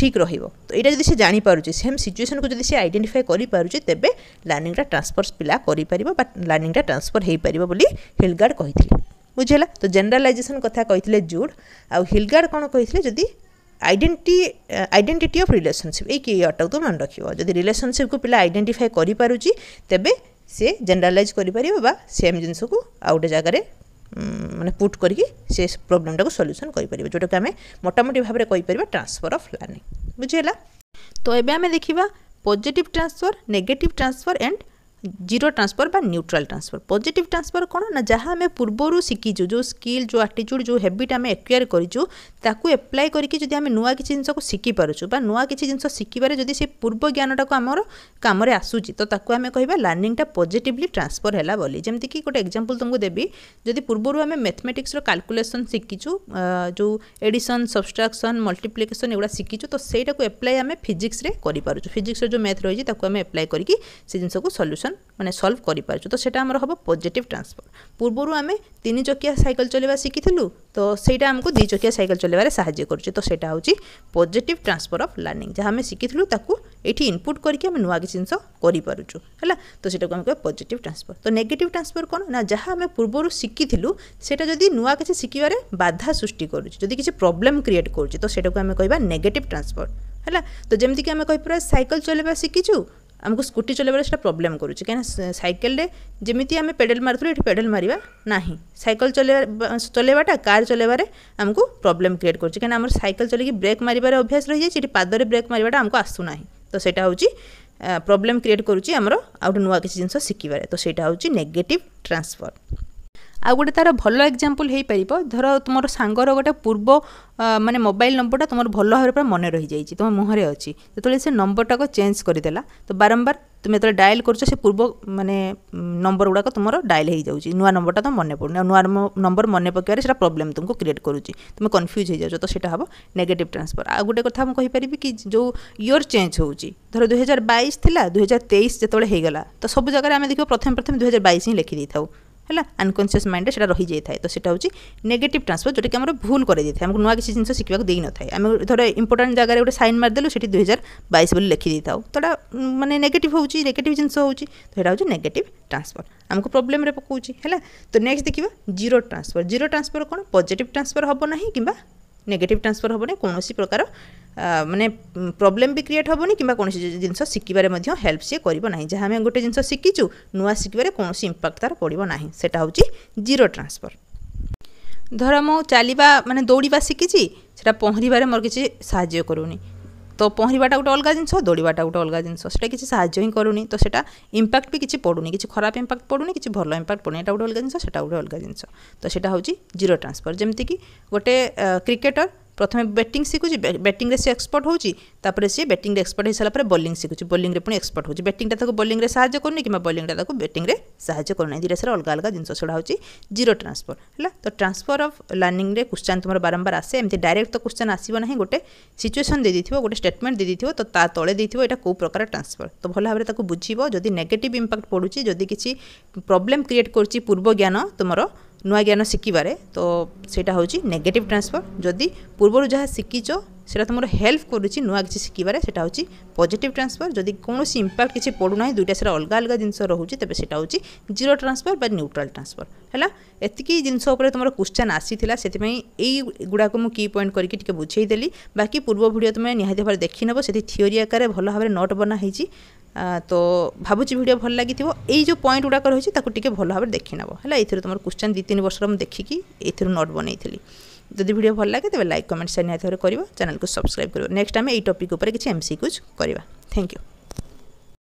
ঠিক ରହିବ ତ ଏଇଟା ଯଦି ସେ ଜାଣିପାରୁଛି ସେମ୍ ସିଚୁଏସନ୍କୁ ଯଦି ସେ ଆଇଡେଣ୍ଟିଫାଏ କରିପାରୁଛି ତେବେ ଲର୍ଣ୍ଣିଂଟା ଟ୍ରାନ୍ସଫର୍ ପିଲା କରିପାରିବ ବା ଲର୍ଣ୍ଣିଂଟା ଟ୍ରାନ୍ସଫର୍ ହୋଇପାରିବ ବୋଲି ହିଲଗାର୍ଡ଼ କହିଥିଲେ ବୁଝିହେଲା ତ ଜେନେରାଲାଇଜେସନ୍ କଥା କହିଥିଲେ ଜୁଡ଼୍ ଆଉ ହିଲଗାର୍ଡ଼ କ'ଣ କହିଥିଲେ ଯଦି ଆଇଡେଣ୍ଟି ଆଇଡେଣ୍ଟିଟି ଅଫ୍ ରିଲେସନସିପ୍ ଏଇ କିଅଟାକୁ ମନେ ରଖିବ ଯଦି ରିଲେସନସିପ୍କୁ ପିଲା ଆଇଡେଣ୍ଟିଫାଏ କରିପାରୁଛି ତେବେ ସେ ଜେନେରାଲାଇଜ୍ କରିପାରିବ ବା ସେମ୍ ଜିନିଷକୁ ଆଉ ଗୋଟେ ଜାଗାରେ ମାନେ ପୁଟ୍ କରିକି ସେ ପ୍ରୋବ୍ଲେମଟାକୁ ସଲ୍ୟୁସନ୍ କରିପାରିବା ଯେଉଁଟାକୁ ଆମେ ମୋଟାମୋଟି ଭାବରେ କହିପାରିବା ଟ୍ରାନ୍ସଫର୍ ଅଫ୍ ଲର୍ଣ୍ଣିଂ ବୁଝିହେଲା ତ ଏବେ ଆମେ ଦେଖିବା positive transfer negative transfer and zero transfer বা নিউট্রাল ট্রান্সফর পজিটিভ ট্রান্সফর କ'ଣ ନା ଯାହା ଆମେ ପୂର୍ବରୁ ଶିଖିଛୁ ଯେଉଁ ସ୍କିଲ୍ ଯେଉଁ ଆଟିଚ୍ୟୁଡ଼୍ ଯେଉଁ ହେବିଟ୍ ଆମେ ଏକ୍ୱାର କରିଛୁ ତାକୁ ଆପ୍ଲାଏ କରିକି ଯଦି ଆମେ ନୂଆ କିଛି ଜିନିଷକୁ ଶିଖିପାରୁଛୁ ବା ନୂଆ କିଛି ଜିନିଷ ଶିଖିବାରେ ଯଦି ସେ ପୂର୍ବ ଜ୍ଞାନଟାକୁ ଆମର କାମରେ ଆସୁଛି ତ ତାକୁ ଆମେ କହିବା ଲର୍ଣ୍ଣିଂଟା ପଜିଟିଭଲି ଟ୍ରାନ୍ସଫର ହେଲା ବୋଲି ଯେମିତିକି ଗୋଟେ ଏକ୍ଜାମ୍ପଲ୍ ତୁମକୁ ଦେବି ଯଦି ପୂର୍ବରୁ ଆମେ ମ୍ୟାଥମେଟିକ୍ସର କାଲକୁଲେସନ୍ ଶିଖିଛୁ ଯେଉଁ ଏଡ଼ିସନ୍ ସବଷ୍ଟ୍ରାକ୍ସନ୍ ମଲ୍ଟିପ୍ଲିକେସନ୍ ଏଗୁଡ଼ା ଶିଖିଛୁ ତ ସେଇଟାକୁ ଆପ୍ଲାଏ ଆମେ ଫିଜିକ୍ସରେ କରିପାରୁଛୁ ଫିଜିକ୍ସର ଯେଉଁ ମ୍ୟାଥ୍ ରହିଛି ତାକୁ ଆମେ ଆପ୍ଲାଏ କରିକି ସେ ଜିନିଷକୁ ସଲ୍ୟୁସନ୍ ସଲ୍ୟୁସନ୍ ମାନେ ସଲ୍ଭ କରିପାରୁଛୁ ତ ସେଇଟା ଆମର ହେବ ପଜିଟିଭ୍ ଟ୍ରାନ୍ସଫର୍ ପୂର୍ବରୁ ଆମେ ତିନି ଚକିଆ ସାଇକେଲ ଚଲେଇବା ଶିଖିଥିଲୁ ତ ସେଇଟା ଆମକୁ ଦୁଇ ଚକିଆ ସାଇକେଲ ଚଲେଇବାରେ ସାହାଯ୍ୟ କରୁଛି ତ ସେଇଟା ହେଉଛି ପଜିଟିଭ୍ ଟ୍ରାନ୍ସଫର୍ ଅଫ୍ ଲର୍ଣ୍ଣିଂ ଯାହା ଆମେ ଶିଖିଥିଲୁ ତାକୁ ଏଠି ଇନପୁଟ୍ କରିକି ଆମେ ନୂଆ କିଛି ଜିନିଷ କରିପାରୁଛୁ ହେଲା ତ ସେଇଟାକୁ ଆମେ କହିବା ପଜିଟିଭ୍ ଟ୍ରାନ୍ସଫର୍ ତ ନେଗେଟିଭ୍ ଟ୍ରାନ୍ସଫର୍ କ'ଣ ନା ଯାହା ଆମେ ପୂର୍ବରୁ ଶିଖିଥିଲୁ ସେଇଟା ଯଦି ନୂଆ କିଛି ଶିଖିବାରେ ବାଧା ସୃଷ୍ଟି କରୁଛି ଯଦି କିଛି ପ୍ରୋବ୍ଲେମ୍ କ୍ରିଏଟ୍ କରୁଛି ତ ସେଇଟାକୁ ଆମେ କହିବା ନେଗେଟିଭ୍ ଟ୍ରାନ୍ସଫର୍ ହେଲା ତ ଯେମିତିକି ଆମେ କହିପାରିବା ସାଇକେଲ ଚଲେଇବା ଶିଖିଛୁ ଆମକୁ ସ୍କୁଟି ଚଲାଇବାରେ ସେଇଟା ପ୍ରୋବ୍ଲେମ୍ କରୁଛି କାହିଁକିନା ସାଇକେଲରେ ଯେମିତି ଆମେ ପେଡ଼ାଲ ମାରୁଥିଲୁ ଏଠି ପେଡ଼ାଲ ମାରିବା ନାହିଁ ସାଇକେଲ ଚଲାଇବା ଚଲାଇବାଟା କାର୍ ଚଲାଇବାରେ ଆମକୁ ପ୍ରୋବ୍ଲେମ୍ କ୍ରିଏଟ୍ କରୁଛି କାହିଁକିନା ଆମର ସାଇକେଲ ଚଲାଇକି ବ୍ରେକ୍ ମାରିବାର ଅଭ୍ୟାସ ରହିଯାଇଛି ଏଠି ପାଦରେ ବ୍ରେକ୍ ମାରିବାଟା ଆମକୁ ଆସୁନାହିଁ ତ ସେଇଟା ହେଉଛି ପ୍ରୋବ୍ଲେମ୍ କ୍ରିଏଟ୍ କରୁଛି ଆମର ଆଉ ଗୋଟେ ନୂଆ କିଛି ଜିନିଷ ଶିଖିବାରେ ତ ସେଇଟା ହେଉଛି ନେଗେଟିଭ୍ ଟ୍ରାନ୍ସଫର୍ ଆଉ ଗୋଟେ ତା'ର ଭଲ ଏକ୍ଜାମ୍ପଲ୍ ହେଇପାରିବ ଧର ତୁମର ସାଙ୍ଗର ଗୋଟେ ପୂର୍ବ ମାନେ ମୋବାଇଲ୍ ନମ୍ବରଟା ତୁମର ଭଲ ଭାବରେ ପୁରା ମନେ ରହିଯାଇଛି ତୁମ ମୁହଁରେ ଅଛି ଯେତେବେଳେ ସେ ନମ୍ବରଟାକୁ ଚେଞ୍ଜ କରିଦେଲା ତ ବାରମ୍ବାର ତୁମେ ଯେତେବେଳେ ଡାଏଲ୍ କରୁଛ ସେ ପୂର୍ବ ମାନେ ନମ୍ବର ଗୁଡ଼ାକ ତୁମର ଡାଏଲ୍ ହେଇଯାଉଛି ନୂଆ ନମ୍ବରଟା ତ ମନେ ପଡ଼ୁନି ଆଉ ନୂଆ ନମ୍ବର ମନେ ପକାଇବାରେ ସେଟା ପ୍ରୋବ୍ଲେମ୍ ତୁମକୁ କ୍ରିଏଟ୍ କରୁଛି ତୁମେ କନଫ୍ୟୁଜ୍ ହୋଇଯାଉଛ ତ ସେଟା ହେବ ନେଗେଟିଭ୍ ଟ୍ରାନ୍ସଫର୍ ଆଉ ଗୋଟେ କଥା ମୁଁ କହିପାରିବି କି ଯେଉଁ ଇୟର୍ ଚେଞ୍ଜ ହେଉଛି ଧର ଦୁଇହଜାର ବାଇଶ ଥିଲା ଦୁଇହଜାର ତେଇଶ ଯେତେବେଳେ ହେଇଗଲା ତ ସବୁ ଜାଗାରେ ଆମେ ଦେଖିବା ପ୍ରଥମେ ପ୍ରଥମେ ଦୁଇହଜାର ବାଇଶ ହିଁ ଲେଖିଦେଇଥାଉ ହେଲା আনকনসিয়াস মাইন্ডে ସେଟା ରହିଯାଇଥାଏ ତ তো ହେଉଛି ନେଗେଟିଭ୍ ଟ୍ରାନ୍ସଫର୍ ଯେଉଁଟାକି ଆମର ଭୁଲ ভুল ଦେଇଥାଏ ଆମକୁ ନୂଆ କିଛି ଜିନିଷ ଶିଖିବାକୁ ଦେଇନଥାଏ ଆମେ ଧର নথায় ଜାଗାରେ ଗୋଟେ ସାଇନ୍ ମାରିଦେଲୁ ସେଠି ଦୁଇ ହଜାର সেটি ବୋଲି হাজার ଦେଇଥାଉ ତ ଏଇଟା ମାନେ ନେଗେଟିଭ୍ ହେଉଛି ନେଗେଟିଭ୍ ଜିନିଷ ହେଉଛି ତ ଏଇଟା ହେଉଛି ନେଗେଟିଭ୍ ଟ୍ରାନ୍ସଫର୍ ଆମକୁ ପ୍ରୋବ୍ଲେମ୍ରେ ପକାଉଛି ହେଲା ତ ନେକ୍ସଟ ଦେଖିବା ଜିରୋ ଟ୍ରାନ୍ସଫର୍ ଜିରୋ ଟ୍ରାନ୍ସଫର୍ କ'ଣ ପଜିଟିଭ୍ ଟ୍ରାନ୍ସଫର୍ ହେବ ନାହିଁ କିମ୍ବା ନେଗେଟିଭ୍ ଟ୍ରାନ୍ସଫର୍ ହେବ ନାହିଁ କୌଣସି ପ୍ରକାର ମାନେ ପ୍ରୋବ୍ଲେମ୍ ବି କ୍ରିଏଟ୍ ହେବନି କିମ୍ବା କୌଣସି ଜିନିଷ ଶିଖିବାରେ ମଧ୍ୟ ହେଲ୍ପ ସିଏ କରିବ ନାହିଁ ଯାହା ଆମେ ଗୋଟେ ଜିନିଷ ଶିଖିଛୁ ନୂଆ ଶିଖିବାରେ କୌଣସି ଇମ୍ପାକ୍ଟ ତା'ର ପଡ଼ିବ ନାହିଁ ସେଟା ହେଉଛି ଜିରୋ ଟ୍ରାନ୍ସଫର୍ ଧର ମୁଁ ଚାଲିବା ମାନେ ଦୌଡ଼ିବା ଶିଖିଛି ସେଟା ପହଁରିବାରେ ମୋର କିଛି ସାହାଯ୍ୟ କରୁନି ତ ପହଁରିବାଟା ଗୋଟେ ଅଲଗା ଜିନିଷ ଦୌଡ଼ିବାଟା ଗୋଟେ ଅଲଗା ଜିନିଷ ସେଟା କିଛି ସାହାଯ୍ୟ ହିଁ କରୁନି ତ ସେଟା ଇମ୍ପାକ୍ଟ ବି କିଛି ପଡ଼ୁନି କିଛି ଖରାପ ଇମ୍ପାକ୍ଟ ପଡ଼ୁନି କିଛି ଭଲ ଇମ୍ପାକ୍ଟ ପଡ଼ୁନି ଏଟା ଗୋଟେ ଅଲଗା ଜିନିଷ ସେଟା ଗୋଟେ ଅଲଗା ଜିନିଷ ତ ସେଟା ହେଉଛି ଜିରୋ ଟ୍ରାନ୍ସଫର୍ ଯେମିତିକି ଗୋଟେ କ୍ରିକେଟର୍ प्रथम बैटिंग शिखुच बैटिंग से एक्सपर्ट होपर सी बैटिंग एक्सपर्ट हो सारा बोलींग शिखुच बोलींग पुणी एक्सपर्ट हो बैटा बोलींग्रे सा करनी कि बोलींगा बैटिंग में साय कर धीरे सारे अलग अलग जिन छोड़ा जीरो ट्रांसफर है तो ट्रांसफर अफ लर्णिंग में क्वेश्चन तुम बारंबार आसे एम डायरेक्ट तो क्वेश्चन आसो ना गोटे सिचुएसन दे गोटे स्टेटमेंट दे तो तले देखा कौ प्रकार ट्रांसफर तो भल भाव में बुझे जदि नेगेट इंपैक्ट पड़ू जदि किसी प्रोब्लेम क्रिएट कर पूर्व ज्ञान तुम्हारा ନୂଆ ଜ୍ଞାନ ଶିଖିବାରେ ତ ସେଇଟା ହେଉଛି ନେଗେଟିଭ୍ ଟ୍ରାନ୍ସଫର୍ ଯଦି ପୂର୍ବରୁ ଯାହା ଶିଖିଛ সেটা তোমার হেল্প করুছি নয় কিছু শিখবার সেটা হচ্ছে পজিটিভ ট্রান্সফর যদি কোণী ইম্প্যাক্ট কিছু পড়ু না দুইটা সেটা অলগা অলগা জিনিস রয়েছে তবে সেটা হচ্ছে জিরো ট্রান্সফর বা নিউট্রাল ট্রান্সফর হল এতকি জিনিস উপরে তোমার কোশ্চেন আসিলা সেপাই এই গুড়াক মু কি পয়েন্ট করি টিকি বুঝাই দেলি বাকি পূর্ব ভিডিও তুমি নিহতি ভাবে দেখি নেব সেটি থিওরি আকারে ভালো ভাবে নোট বনা হয়েছি তো ଭାବୁଛି ଭିଡ଼ିଓ ଭଲ ଲାଗିଥିବ ଏଇ ଯେଉଁ ପଏଣ୍ଟ ଗୁଡ଼ାକ ରହିଛି ତାକୁ ଟିକେ ଭଲ ଭାବରେ ଦେଖିନେବ ହେଲା ଏଥିରୁ ତୁମର କ୍ୱେଶ୍ଚନ୍ ଦୁଇ ତିନି ବର୍ଷର ମୁଁ ଦେଖିକି ଏଥିରୁ ନୋଟ୍ ବନେଇଥିଲି ଯଦି ଭିଡ଼ିଓ ଭଲ ଲାଗେ ତେବେ ଲାଇକ୍ କମେଣ୍ଟ ସେୟାର ନିହାତି ଭାବରେ କରିବ ଚ୍ୟାନେଲକୁ ସବସ୍କ୍ରାଇବ୍ କରିବ ନେକ୍ସଟ ଆମେ ଏଇ ଟପିକ୍ ଉପରେ କିଛି ଏମ୍ ସି କ୍ୟୁଜ୍ କରିବା ଥ୍ୟାଙ୍କ ୟୁ